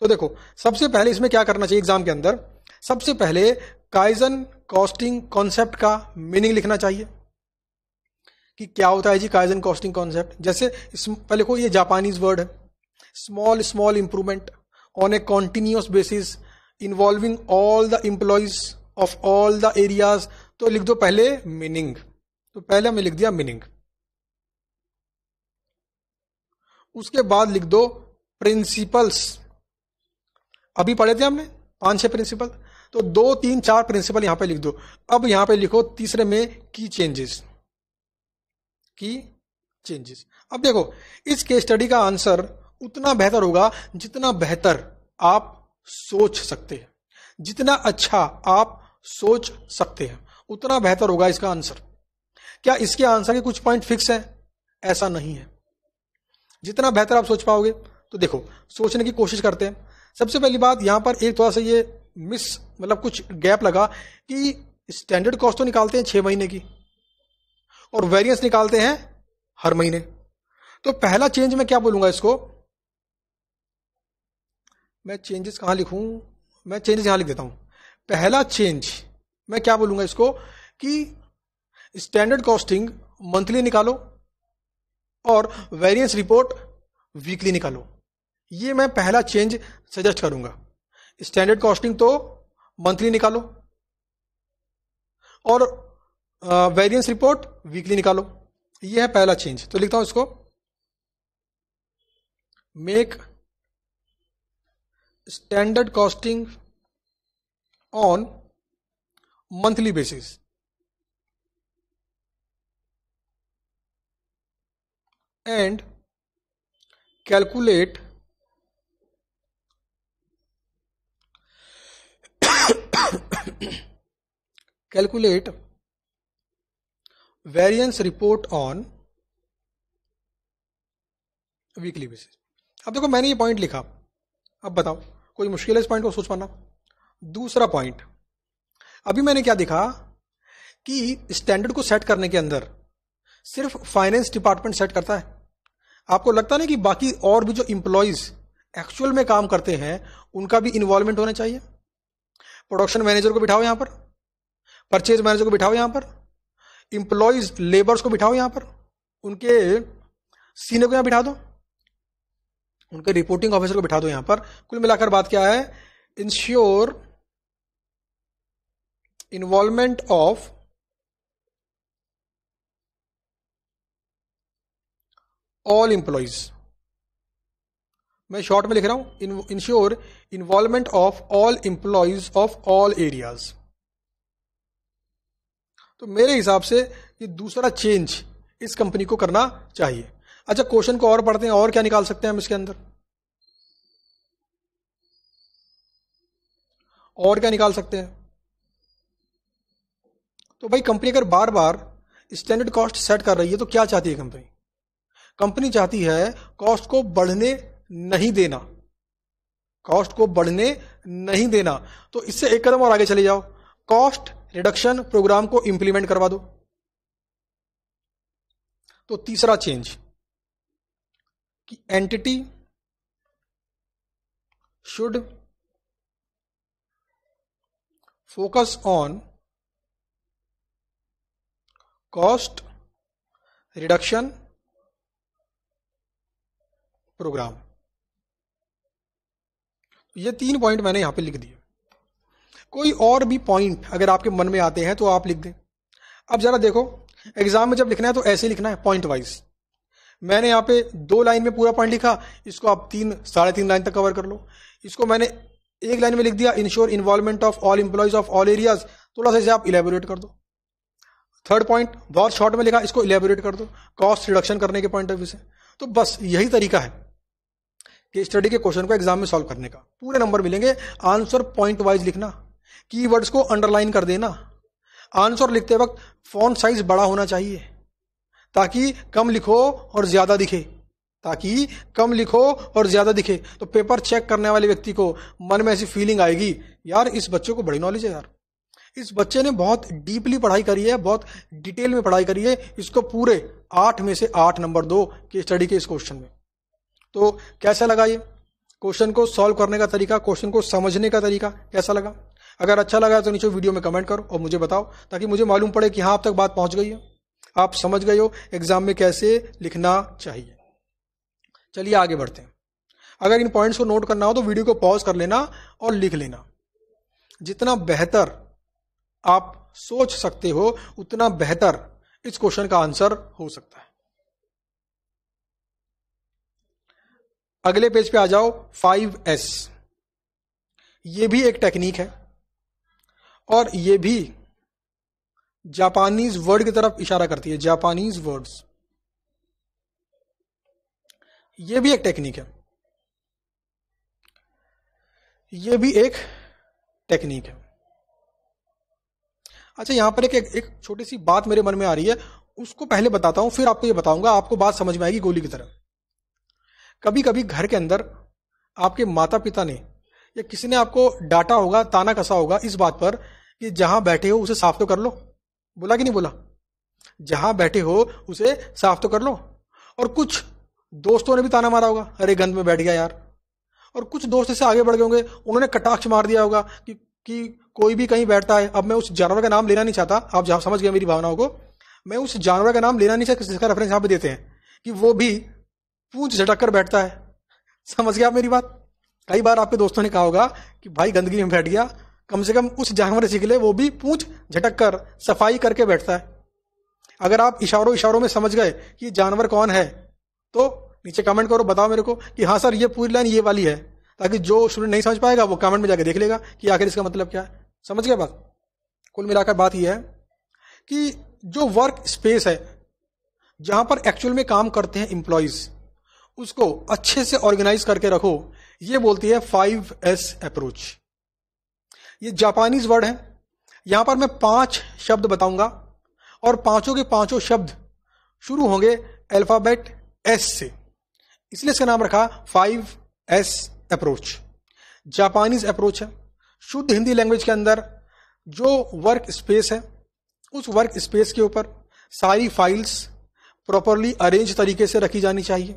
तो देखो सबसे पहले इसमें क्या करना चाहिए एग्जाम के अंदर सबसे पहले काइजन कॉस्टिंग कॉन्सेप्ट का मीनिंग लिखना चाहिए कि क्या होता है जी काइजन कॉस्टिंग कॉन्सेप्ट जैसे पहले को ये जापानीज वर्ड है small small improvement on a continuous basis involving all the employees of all the areas तो लिख दो पहले मीनिंग तो पहले हमें लिख दिया मीनिंग उसके बाद लिख दो प्रिंसिपल्स अभी पढ़े थे हमने पांच छह प्रिंसिपल तो दो तीन चार प्रिंसिपल यहां पे लिख दो अब यहां पे लिखो तीसरे में की चेंजेस की चेंजेस अब देखो इस केस स्टडी का आंसर उतना बेहतर होगा जितना बेहतर आप सोच सकते हैं जितना अच्छा आप सोच सकते हैं उतना बेहतर होगा इसका आंसर क्या इसके आंसर के कुछ पॉइंट फिक्स है ऐसा नहीं है जितना बेहतर आप सोच पाओगे तो देखो सोचने की कोशिश करते हैं सबसे पहली बात यहां पर एक थोड़ा सा ये मिस मतलब कुछ गैप लगा कि स्टैंडर्ड कॉस्ट तो निकालते हैं छह महीने की और वेरिएंस निकालते हैं हर महीने तो पहला चेंज मैं क्या बोलूंगा इसको मैं चेंजेस कहां लिखू मैं चेंजेस यहां लिख देता हूं पहला चेंज मैं क्या बोलूंगा इसको कि स्टैंडर्ड कॉस्टिंग मंथली निकालो और वेरिएंस रिपोर्ट वीकली निकालो ये मैं पहला चेंज सजेस्ट करूंगा स्टैंडर्ड कॉस्टिंग तो मंथली निकालो और वेरिएंस रिपोर्ट वीकली निकालो ये है पहला चेंज तो लिखता हूं इसको make standard costing on monthly basis and calculate calculate variance report on weekly basis अब देखो मैंने ये पॉइंट लिखा अब बताओ कोई मुश्किल है इस पॉइंट को सोच पाना दूसरा पॉइंट अभी मैंने क्या देखा कि स्टैंडर्ड को सेट करने के अंदर सिर्फ फाइनेंस डिपार्टमेंट सेट करता है आपको लगता नहीं कि बाकी और भी जो इंप्लॉयज एक्चुअल में काम करते हैं उनका भी इन्वॉल्वमेंट होना चाहिए प्रोडक्शन मैनेजर को बिठाओ यहां पर परचेज मैनेजर को बिठाओ यहां पर इंप्लॉयज लेबर्स को बिठाओ यहां पर उनके सीनियर को यहां बिठा दो उनके रिपोर्टिंग ऑफिसर को बिठा दो यहां पर कुल मिलाकर बात क्या है ensure involvement of all employees मैं शॉर्ट में लिख रहा हूं ensure involvement of all employees of all areas तो मेरे हिसाब से ये दूसरा चेंज इस कंपनी को करना चाहिए अच्छा क्वेश्चन को और पढ़ते हैं और क्या निकाल सकते हैं हम इसके अंदर और क्या निकाल सकते हैं तो भाई कंपनी अगर बार बार स्टैंडर्ड कॉस्ट सेट कर रही है तो क्या चाहती है कंपनी कंपनी चाहती है कॉस्ट को बढ़ने नहीं देना कॉस्ट को बढ़ने नहीं देना तो इससे एक कदम और आगे चले जाओ कॉस्ट रिडक्शन प्रोग्राम को इंप्लीमेंट करवा दो तो तीसरा चेंज कि entity should focus on cost reduction program तो ये तीन पॉइंट मैंने यहां पे लिख दिए कोई और भी पॉइंट अगर आपके मन में आते हैं तो आप लिख दें अब जरा देखो एग्जाम में जब लिखना है तो ऐसे लिखना है पॉइंट वाइज मैंने यहां पे दो लाइन में पूरा पॉइंट लिखा इसको आप तीन साढ़े तीन लाइन तक कवर कर लो इसको मैंने एक लाइन में लिख दिया ensure involvement of all employees of all areas थोड़ा सा इसे आप इलेबोरेट कर दो थर्ड पॉइंट बहुत शॉर्ट में लिखा इसको इलेबोरेट कर दो कॉस्ट रिडक्शन करने के पॉइंट ऑफ व्यू से तो बस यही तरीका है कि स्टडी के क्वेश्चन को एग्जाम में सॉल्व करने का पूरे नंबर मिलेंगे आंसर पॉइंट वाइज लिखना कीवर्ड्स को अंडरलाइन कर देना आंसर लिखते वक्त फॉन्ट साइज बड़ा होना चाहिए ताकि कम लिखो और ज़्यादा दिखे ताकि कम लिखो और ज़्यादा दिखे तो पेपर चेक करने वाले व्यक्ति को मन में ऐसी फीलिंग आएगी यार इस बच्चे को बड़ी नॉलेज है यार इस बच्चे ने बहुत डीपली पढ़ाई करी है बहुत डिटेल में पढ़ाई करी है इसको पूरे आठ में से आठ नंबर दो की स्टडी के इस क्वेश्चन में तो कैसा लगा ये क्वेश्चन को सॉल्व करने का तरीका क्वेश्चन को समझने का तरीका कैसा लगा अगर अच्छा लगा तो नीचे वीडियो में कमेंट करो और मुझे बताओ ताकि मुझे मालूम पड़े कि हाँ आप तक बात पहुंच गई है आप समझ गए हो एग्जाम में कैसे लिखना चाहिए चलिए आगे बढ़ते हैं अगर इन पॉइंट्स को नोट करना हो तो वीडियो को पॉज कर लेना और लिख लेना जितना बेहतर आप सोच सकते हो उतना बेहतर इस क्वेश्चन का आंसर हो सकता है अगले पेज पे आ जाओ फाइव एस ये भी एक टेक्निक है और ये भी जापानीज वर्ड की तरफ इशारा करती है जापानीज वर्ड्स ये भी एक टेक्निक है ये भी एक टेक्निक है अच्छा यहाँ पर एक एक छोटी सी बात मेरे मन में आ रही है उसको पहले बताता हूँ फिर आपको ये बताऊंगा आपको बात समझ में आएगी गोली की तरह कभी कभी घर के अंदर आपके माता पिता ने या किसी ने आपको डांटा होगा ताना कसा होगा इस बात पर कि जहां बैठे हो उसे साफ तो कर लो बोला कि नहीं बोला जहां बैठे हो उसे साफ तो कर लो और कुछ दोस्तों ने भी ताना मारा होगा अरे गंद में बैठ गया यार और कुछ दोस्त से आगे बढ़ गए होंगे उन्होंने कटाक्ष मार दिया होगा कि कि कोई भी कहीं बैठता है अब मैं उस जानवर का नाम लेना नहीं चाहता आप जहां समझ गए मेरी भावनाओं को मैं उस जानवर का नाम लेना नहीं चाहता जिसका रेफरेंस यहां पर देते हैं कि वो भी पूछ झटक कर बैठता है समझ गया आप मेरी बात कई बार आपके दोस्तों ने कहा होगा कि भाई गंदगी में बैठ गया कम से कम उस जानवर से निकले वो भी पूछ झटक कर सफाई करके बैठता है अगर आप इशारों इशारों में समझ गए कि जानवर कौन है तो नीचे कमेंट करो बताओ मेरे को कि हाँ सर ये पूरी लाइन ये वाली है ताकि जो स्टूडेंट नहीं समझ पाएगा वो कमेंट में जाके देख लेगा कि आखिर इसका मतलब क्या है समझ गया बात कुल मिलाकर बात यह है कि जो वर्क स्पेस है जहां पर एक्चुअल में काम करते हैं इंप्लॉयज उसको अच्छे से ऑर्गेनाइज करके रखो ये बोलती है फाइव एस अप्रोच ये जापानीज वर्ड है यहां पर मैं पांच शब्द बताऊंगा और पांचों के पांचों शब्द शुरू होंगे अल्फाबेट एस से इसलिए इसका नाम रखा five S approach Japanese approach है शुद्ध हिंदी लैंग्वेज के अंदर जो वर्क स्पेस है उस वर्क स्पेस के ऊपर सारी फाइल्स प्रॉपरली अरेंज तरीके से रखी जानी चाहिए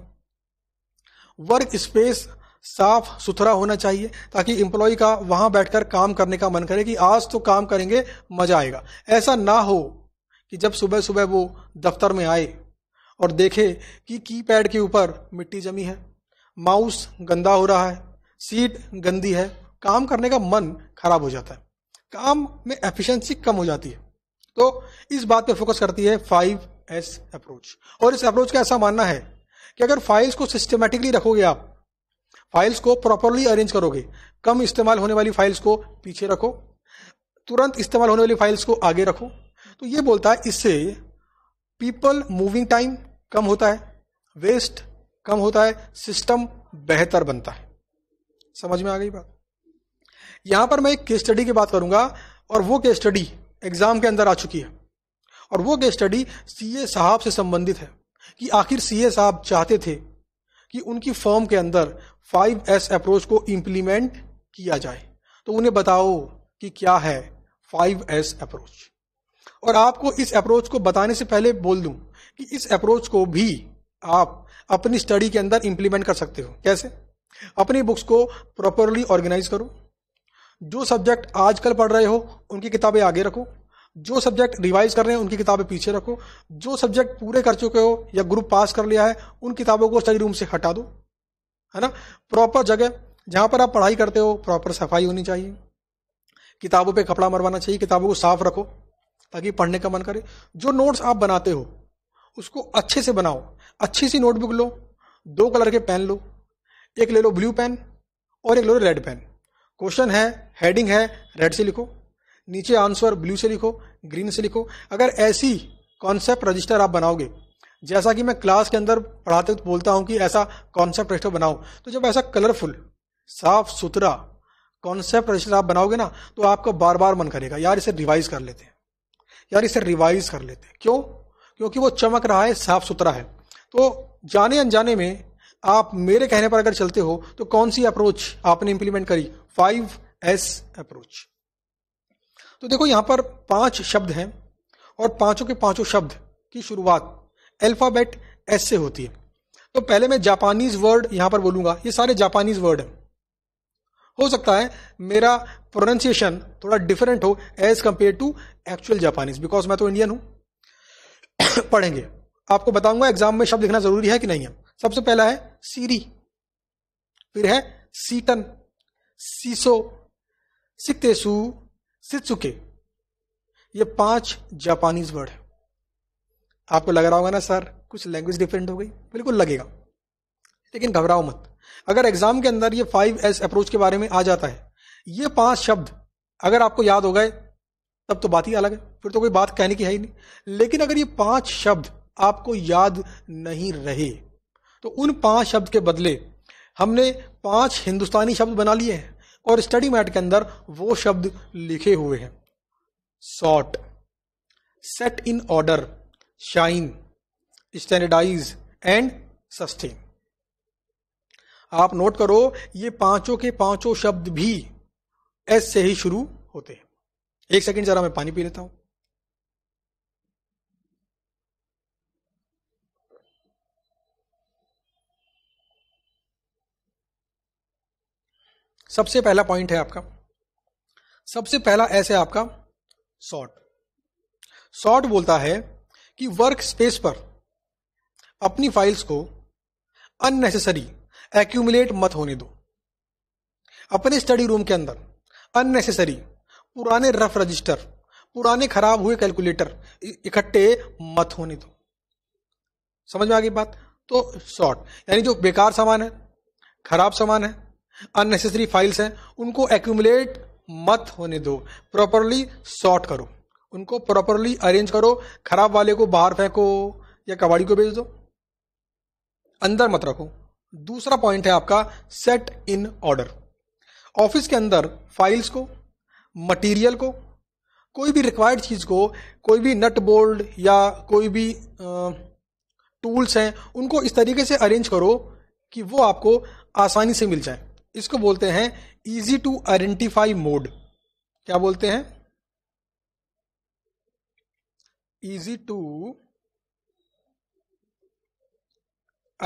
वर्क स्पेस साफ सुथरा होना चाहिए ताकि एम्प्लॉय का वहां बैठकर काम करने का मन करे कि आज तो काम करेंगे मजा आएगा ऐसा ना हो कि जब सुबह सुबह वो दफ्तर में आए और देखे कि की पैड के ऊपर मिट्टी जमी है माउस गंदा हो रहा है सीट गंदी है काम करने का मन खराब हो जाता है काम में एफिशिएंसी कम हो जाती है तो इस बात पे फोकस करती है फाइव एस अप्रोच और इस अप्रोच का ऐसा मानना है कि अगर फाइल्स को सिस्टमेटिकली रखोगे आप फाइल्स को प्रॉपरली अरेंज करोगे कम इस्तेमाल होने वाली फाइल्स को पीछे रखो तुरंत इस्तेमाल होने वाली फाइल्स को आगे रखो तो ये बोलता है इससे पीपल मूविंग टाइम कम होता है वेस्ट कम होता है सिस्टम बेहतर बनता है समझ में आ गई बात यहां पर मैं एक केस स्टडी की बात करूंगा और वो केस स्टडी एग्ज़ाम के अंदर आ चुकी है और वो केस स्टडी सीए साहब से संबंधित है कि आखिर सीए साहब चाहते थे कि उनकी फॉर्म के अंदर फाइव एस अप्रोच को इम्प्लीमेंट किया जाए तो उन्हें बताओ कि क्या है फाइव एस अप्रोच और आपको इस अप्रोच को बताने से पहले बोल दूं कि इस अप्रोच को भी आप अपनी स्टडी के अंदर इंप्लीमेंट कर सकते हो कैसे अपनी बुक्स को प्रॉपरली ऑर्गेनाइज करो जो सब्जेक्ट आजकल पढ़ रहे हो उनकी किताबें आगे रखो जो सब्जेक्ट रिवाइज कर रहे हैं उनकी किताबें पीछे रखो जो सब्जेक्ट पूरे कर चुके हो या ग्रुप पास कर लिया है उन किताबों को स्टडी रूम से हटा दो है ना प्रॉपर जगह जहां पर आप पढ़ाई करते हो प्रॉपर सफाई होनी चाहिए किताबों पे कपड़ा मरवाना चाहिए किताबों को साफ रखो ताकि पढ़ने का मन करे जो नोट्स आप बनाते हो उसको अच्छे से बनाओ अच्छी सी नोटबुक लो दो कलर के पेन लो एक ले लो ब्लू पेन और एक ले लो रेड पेन क्वेश्चन है हेडिंग है रेड से लिखो नीचे आंसर ब्लू से लिखो ग्रीन से लिखो अगर ऐसी कॉन्सेप्ट रजिस्टर आप बनाओगे जैसा कि मैं क्लास के अंदर पढ़ाते वक्त बोलता हूँ कि ऐसा कॉन्सेप्ट रजिस्टर बनाओ तो जब ऐसा कलरफुल साफ सुथरा कॉन्सेप्ट रजिस्टर आप बनाओगे ना तो आपका बार बार मन करेगा यार इसे रिवाइज कर लेते हैं यार इसे रिवाइज कर लेते हैं क्यों क्योंकि वो चमक रहा है साफ सुथरा है तो जाने अनजाने में आप मेरे कहने पर अगर चलते हो तो कौन सी अप्रोच आपने इंप्लीमेंट करी फाइव एस अप्रोच तो देखो यहां पर पांच शब्द हैं और पांचों के पांचों शब्द की शुरुआत अल्फाबेट एस से होती है तो पहले मैं जापानीज वर्ड यहां पर बोलूंगा ये सारे जापानीज वर्ड हैं हो सकता है मेरा प्रोनाउंसिएशन थोड़ा डिफरेंट हो as compare to actual Japanese because मैं तो इंडियन हूं पढ़ेंगे आपको बताऊंगा एग्जाम में शब्द लिखना जरूरी है कि नहीं है सबसे पहला है सीरी फिर है सीटन सीसो सितेसु सित्सुके ये पांच जापानीज वर्ड है आपको लग रहा होगा ना सर कुछ लैंग्वेज डिफरेंट हो गई बिल्कुल लगेगा लेकिन घबराओ मत अगर एग्जाम के अंदर ये फाइव एस अप्रोच के बारे में आ जाता है ये पांच शब्द अगर आपको याद हो गए तब तो बात ही अलग है फिर तो कोई बात कहने की है ही नहीं लेकिन अगर ये पांच शब्द आपको याद नहीं रहे तो उन पांच शब्द के बदले हमने पांच हिंदुस्तानी शब्द बना लिए हैं और स्टडी मैट के अंदर वो शब्द लिखे हुए हैं sort set in order shine standardize and sustain आप नोट करो ये पांचों के पांचों शब्द भी एस से ही शुरू होते हैं एक सेकंड जरा मैं पानी पी लेता हूं सबसे पहला पॉइंट है आपका सबसे पहला ऐसे आपका सॉर्ट सॉर्ट बोलता है कि वर्क स्पेस पर अपनी फाइल्स को अननेसेसरी एक्यूमुलेट मत होने दो अपने स्टडी रूम के अंदर अननेसेसरी पुराने रफ रजिस्टर पुराने खराब हुए कैलकुलेटर इकट्ठे मत होने दो समझ में आ गई बात तो शॉर्ट यानी जो बेकार सामान है खराब सामान है अननेसेसरी फाइल्स हैं उनको एक्यूमुलेट मत होने दो प्रॉपरली सॉर्ट करो उनको प्रॉपरली अरेंज करो खराब वाले को बाहर फेंको या कबाड़ी को भेज दो अंदर मत रखो दूसरा पॉइंट है आपका सेट इन ऑर्डर ऑफिस के अंदर फाइल्स को मटेरियल को कोई भी रिक्वायर्ड चीज़ को कोई भी नट बोल्ड या कोई भी टूल्स हैं उनको इस तरीके से अरेंज करो कि वो आपको आसानी से मिल जाए इसको बोलते हैं इजी टू आइडेंटिफाई मोड क्या बोलते हैं इजी टू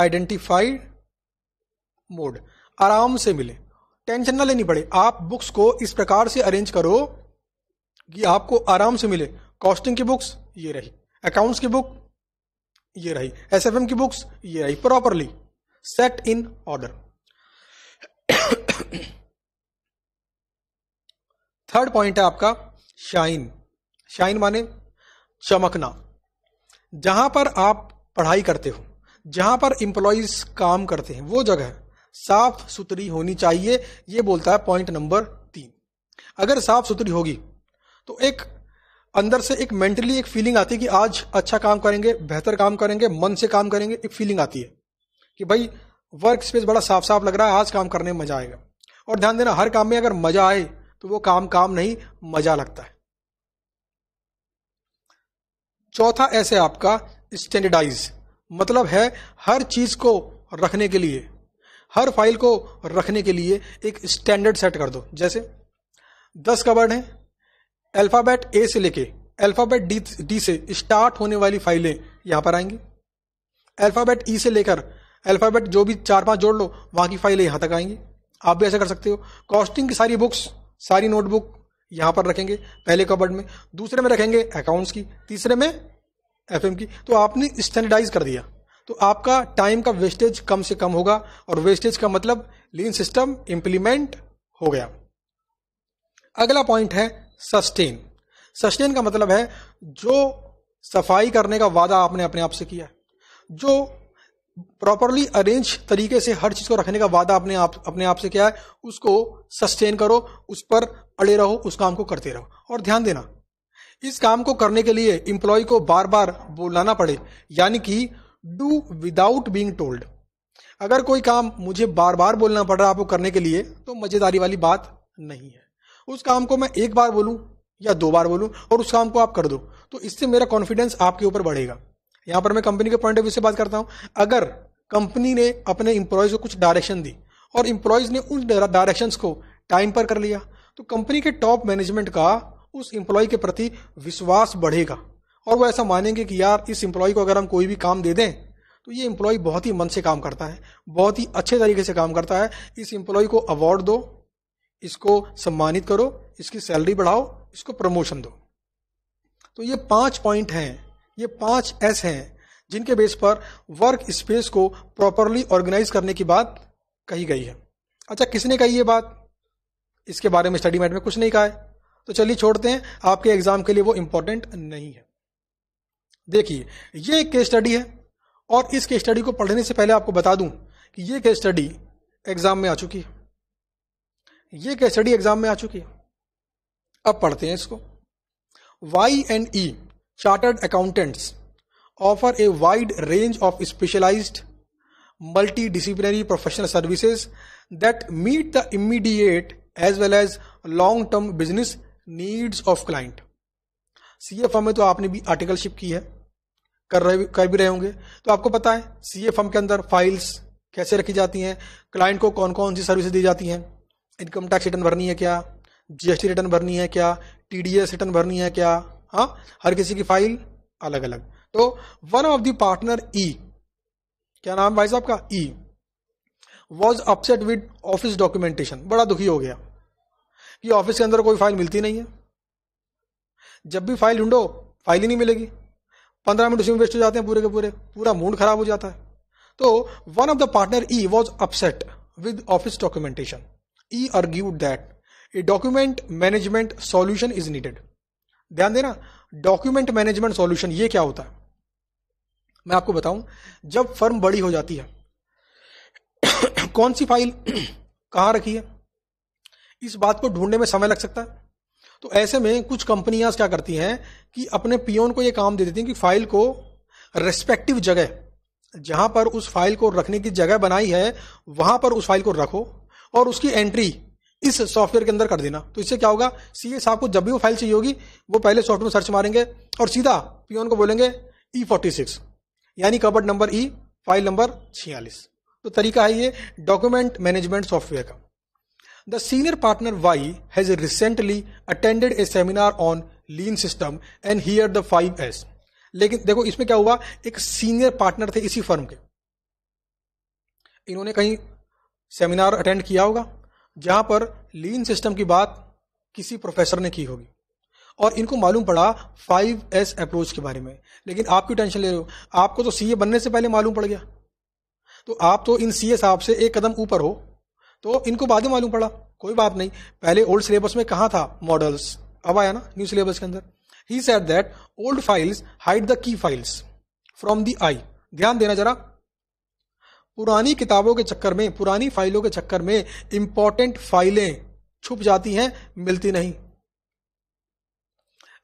आइडेंटिफाइड मोड आराम से मिले टेंशन ना लेनी पड़े आप बुक्स को इस प्रकार से अरेंज करो कि आपको आराम से मिले कॉस्टिंग की बुक्स ये रही अकाउंट्स की बुक ये रही एसएफएम की बुक्स ये रही properly set in order third point है आपका शाइन शाइन माने चमकना जहां पर आप पढ़ाई करते हो जहां पर इंप्लॉयज काम करते हैं वो जगह साफ सुथरी होनी चाहिए ये बोलता है पॉइंट नंबर तीन अगर साफ सुथरी होगी तो एक अंदर से एक मेंटली एक फीलिंग आती है कि आज अच्छा काम करेंगे बेहतर काम करेंगे मन से काम करेंगे एक फीलिंग आती है कि भाई वर्क स्पेस बड़ा साफ साफ लग रहा है आज काम करने में मजा आएगा और ध्यान देना हर काम में अगर मजा आए तो वो काम काम नहीं मजा लगता है चौथा ऐसे आपका स्टैंडर्डाइज मतलब है हर चीज को रखने के लिए हर फाइल को रखने के लिए एक स्टैंडर्ड सेट कर दो जैसे दस कबर्ड है अल्फाबेट ए से लेके अल्फाबेट डी डी से स्टार्ट होने वाली फाइलें यहां पर आएंगी अल्फाबेट ई e से लेकर अल्फाबेट जो भी चार पांच जोड़ लो वहां की फाइलें यहां तक आएंगी आप भी ऐसा कर सकते हो कॉस्टिंग की सारी बुक्स सारी नोटबुक यहां पर रखेंगे पहले कबर्ड में दूसरे में रखेंगे अकाउंट्स की तीसरे में एफ की तो आपने स्टैंडर्डाइज कर दिया तो आपका टाइम का वेस्टेज कम से कम होगा और वेस्टेज का मतलब लीन सिस्टम इंप्लीमेंट हो गया अगला पॉइंट है सस्टेन सस्टेन का मतलब है जो सफाई करने का वादा आपने अपने आप से किया जो प्रॉपरली अरेंज तरीके से हर चीज को रखने का वादा अपने आप अपने आप से क्या है उसको सस्टेन करो उस पर अड़े रहो उस काम को करते रहो और ध्यान देना इस काम को करने के लिए इंप्लॉय को बार बार बुलाना पड़े यानी कि डू विदाउट बींग टोल्ड अगर कोई काम मुझे बार बार बोलना पड़ रहा है आपको करने के लिए तो मजेदारी वाली बात नहीं है उस काम को मैं एक बार बोलूं या दो बार बोलूं और उस काम को आप कर दो तो इससे मेरा कॉन्फिडेंस आपके ऊपर बढ़ेगा यहां पर मैं कंपनी के पॉइंट ऑफ व्यू से बात करता हूं अगर कंपनी ने अपने इंप्लॉयज को कुछ डायरेक्शन दी और इंप्लॉयज ने उन डायरेक्शंस को टाइम पर कर लिया तो कंपनी के टॉप मैनेजमेंट का उस इंप्लॉय के प्रति विश्वास बढ़ेगा और वो ऐसा मानेंगे कि यार इस इंप्लॉय को अगर हम कोई भी काम दे दें तो ये इंप्लॉय बहुत ही मन से काम करता है बहुत ही अच्छे तरीके से काम करता है इस इंप्लॉय को अवार्ड दो इसको सम्मानित करो इसकी सैलरी बढ़ाओ इसको प्रमोशन दो तो ये पांच पॉइंट हैं ये पांच एस हैं जिनके बेस पर वर्क स्पेस को प्रॉपरली ऑर्गेनाइज करने की बात कही गई है अच्छा किसने कही ये बात इसके बारे में स्टडी मैट में कुछ नहीं कहा है तो चलिए छोड़ते हैं आपके एग्जाम के लिए वो इंपॉर्टेंट नहीं है देखिए ये एक केस स्टडी है और इस केस स्टडी को पढ़ने से पहले आपको बता दूं कि ये केस स्टडी एग्जाम में आ चुकी है ये केस स्टडी एग्जाम में आ चुकी है अब पढ़ते हैं इसको Y and E e, chartered accountants offer a wide range of specialized multidisciplinary professional services that meet the immediate as well as long term business needs of client C A form में तो आपने भी articleship की है कर रहे कर भी रहे होंगे तो आपको पता है सी ए फॉर्म के अंदर फाइल्स कैसे रखी जाती हैं क्लाइंट को कौन कौन सी सर्विसेज दी जाती हैं इनकम टैक्स रिटर्न भरनी है क्या जीएसटी रिटर्न भरनी है क्या टीडीएस रिटर्न भरनी है क्या हाँ हर किसी की फाइल अलग अलग तो one of the partner E क्या नाम भाई साहब का E was upset with office documentation बड़ा दुखी हो गया कि ऑफिस के अंदर कोई फाइल मिलती नहीं है जब भी फाइल ढूंढो फाइल ही नहीं मिलेगी पंद्रह मिनट उसी में वेस्ट हो जाते हैं पूरे के पूरे पूरा मूड खराब हो जाता है तो one of the partner E was upset with office documentation E argued that a document management solution is needed ध्यान देना डॉक्यूमेंट मैनेजमेंट सॉल्यूशन ये क्या होता है मैं आपको बताऊं जब फर्म बड़ी हो जाती है कौन सी फाइल कहां रखी है इस बात को ढूंढने में समय लग सकता है तो ऐसे में कुछ कंपनियां क्या करती हैं कि अपने पियोन को यह काम दे देती हैं कि फाइल को रेस्पेक्टिव जगह जहां पर उस फाइल को रखने की जगह बनाई है वहां पर उस फाइल को रखो और उसकी एंट्री इस सॉफ्टवेयर के अंदर कर देना तो इससे क्या होगा सी ए साहब को जब भी वो फाइल चाहिए होगी वो पहले सॉफ्टवेयर सर्च मारेंगे और सीधा पियोन को बोलेंगे ई यानी cupboard number E e, file number छियालीस तो तरीका है ये डॉक्यूमेंट मैनेजमेंट सॉफ्टवेयर का the senior partner Y has recently attended a seminar on lean system and here the five S लेकिन देखो इसमें क्या हुआ एक सीनियर पार्टनर थे इसी फर्म के इन्होंने कहीं सेमिनार अटेंड किया होगा जहां पर लीन सिस्टम की बात किसी प्रोफेसर ने की होगी और इनको मालूम पड़ा फाइव एस अप्रोच के बारे में लेकिन आप क्यों टेंशन ले रहे हो आपको तो सीए बनने से पहले मालूम पड़ गया तो आप तो इन सीए साहब से एक कदम ऊपर हो तो इनको बाद में मालूम पड़ा कोई बात नहीं पहले ओल्ड सिलेबस में कहा था मॉडल्स अब आया ना न्यू सिलेबस के अंदर ही said that old files hide the key files from the eye ध्यान देना जरा पुरानी किताबों के चक्कर में पुरानी फाइलों के चक्कर में इंपॉर्टेंट फाइलें छुप जाती हैं मिलती नहीं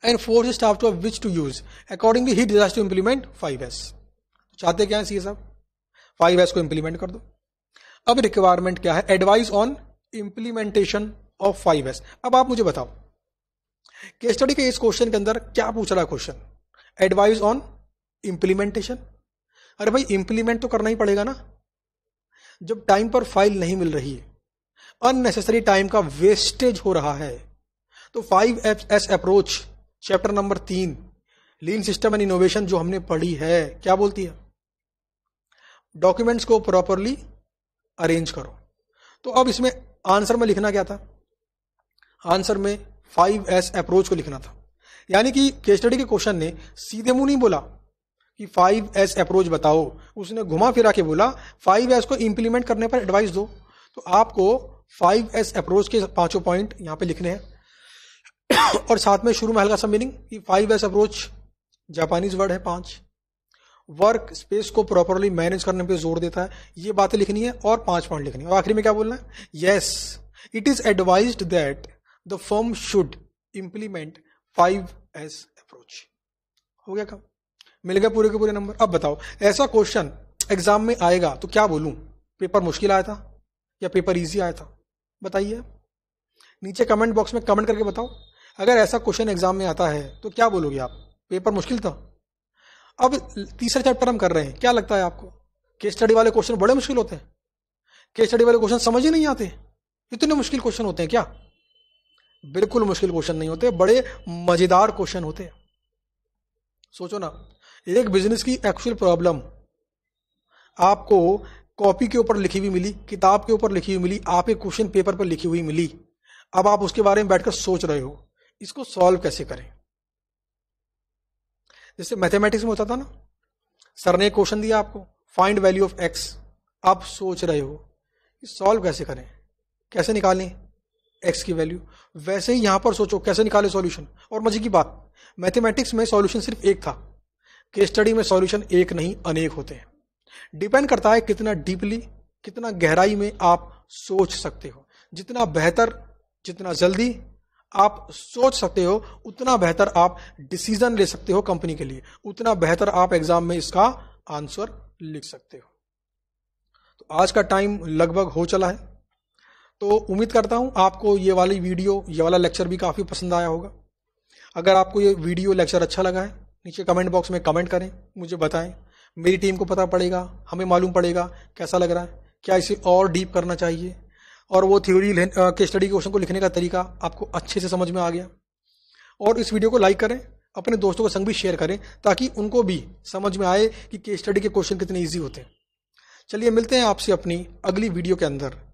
and force staff to which to use accordingly ही टू फाइव एस चाहते क्या है सी साहब फाइव एस को इंप्लीमेंट कर दो अब रिक्वायरमेंट क्या है advice on implementation of five S अब आप मुझे बताओ के स्टडी के इस क्वेश्चन के अंदर क्या पूछ रहा है क्वेश्चन एडवाइस ऑन इंप्लीमेंटेशन अरे भाई इंप्लीमेंट तो करना ही पड़ेगा ना जब टाइम पर फाइल नहीं मिल रही अननेसेसरी टाइम का वेस्टेज हो रहा है तो five apps S approach chapter number तीन लीन सिस्टम एंड इनोवेशन जो हमने पढ़ी है क्या बोलती है डॉक्यूमेंट्स को प्रॉपरली अरेंज करो तो अब इसमें आंसर में लिखना क्या था आंसर में फाइव एस अप्रोच को लिखना था यानी कि के स्टडी के क्वेश्चन ने सीधे मुंह नहीं बोला कि फाइव एस अप्रोच बताओ उसने घुमा फिरा के बोला फाइव एस को इम्प्लीमेंट करने पर एडवाइस दो तो आपको फाइव एस अप्रोच के पांचों पॉइंट यहां पे लिखने हैं और साथ में शुरू में हल्का सा meaning five S approach Japanese word है पांच वर्क स्पेस को प्रॉपरली मैनेज करने पे जोर देता है ये बातें लिखनी है और पांच पॉइंट लिखनी है और आखिरी में क्या बोलना है yes it is advise that the firm should implement five S approach हो गया काम मिल गए पूरे के पूरे नंबर अब बताओ ऐसा क्वेश्चन एग्जाम में आएगा तो क्या बोलूं पेपर मुश्किल आया था या पेपर इजी आया था बताइए नीचे कमेंट बॉक्स में कमेंट करके बताओ अगर ऐसा क्वेश्चन एग्जाम में आता है तो क्या बोलोगे आप पेपर मुश्किल था अब तीसरा चैप्टर हम कर रहे हैं क्या लगता है आपको केस स्टडी वाले क्वेश्चन बड़े मुश्किल होते हैं केस स्टडी वाले क्वेश्चन समझ ही नहीं आते इतने मुश्किल क्वेश्चन होते हैं क्या बिल्कुल मुश्किल क्वेश्चन नहीं होते बड़े मजेदार क्वेश्चन होते हैं सोचो ना एक बिजनेस की एक्चुअल प्रॉब्लम आपको कॉपी के ऊपर लिखी हुई मिली किताब के ऊपर लिखी हुई मिली आपके क्वेश्चन पेपर पर लिखी हुई मिली अब आप उसके बारे में बैठकर सोच रहे हो इसको सॉल्व कैसे करें जैसे मैथमेटिक्स में होता था ना सर ने क्वेश्चन दिया आपको फाइंड वैल्यू ऑफ एक्स आप सोच रहे हो कि सॉल्व कैसे करें कैसे निकालें एक्स की वैल्यू वैसे ही यहां पर सोचो कैसे निकाले सॉल्यूशन और मजे की बात मैथमेटिक्स में सॉल्यूशन सिर्फ एक था केस स्टडी में सॉल्यूशन एक नहीं अनेक होते हैं डिपेंड करता है कितना डीपली कितना गहराई में आप सोच सकते हो जितना बेहतर जितना जल्दी आप सोच सकते हो उतना बेहतर आप डिसीजन ले सकते हो कंपनी के लिए उतना बेहतर आप एग्जाम में इसका आंसर लिख सकते हो तो आज का टाइम लगभग हो चला है तो उम्मीद करता हूं आपको ये वाली वीडियो ये वाला लेक्चर भी काफ़ी पसंद आया होगा अगर आपको ये वीडियो लेक्चर अच्छा लगा है नीचे कमेंट बॉक्स में कमेंट करें मुझे बताएं मेरी टीम को पता पड़ेगा हमें मालूम पड़ेगा कैसा लग रहा है क्या इसे और डीप करना चाहिए और वो थ्योरी के स्टडी क्वेश्चन को लिखने का तरीका आपको अच्छे से समझ में आ गया और इस वीडियो को लाइक करें अपने दोस्तों के संग भी शेयर करें ताकि उनको भी समझ में आए कि के स्टडी के क्वेश्चन कितने ईजी होते हैं चलिए मिलते हैं आपसे अपनी अगली वीडियो के अंदर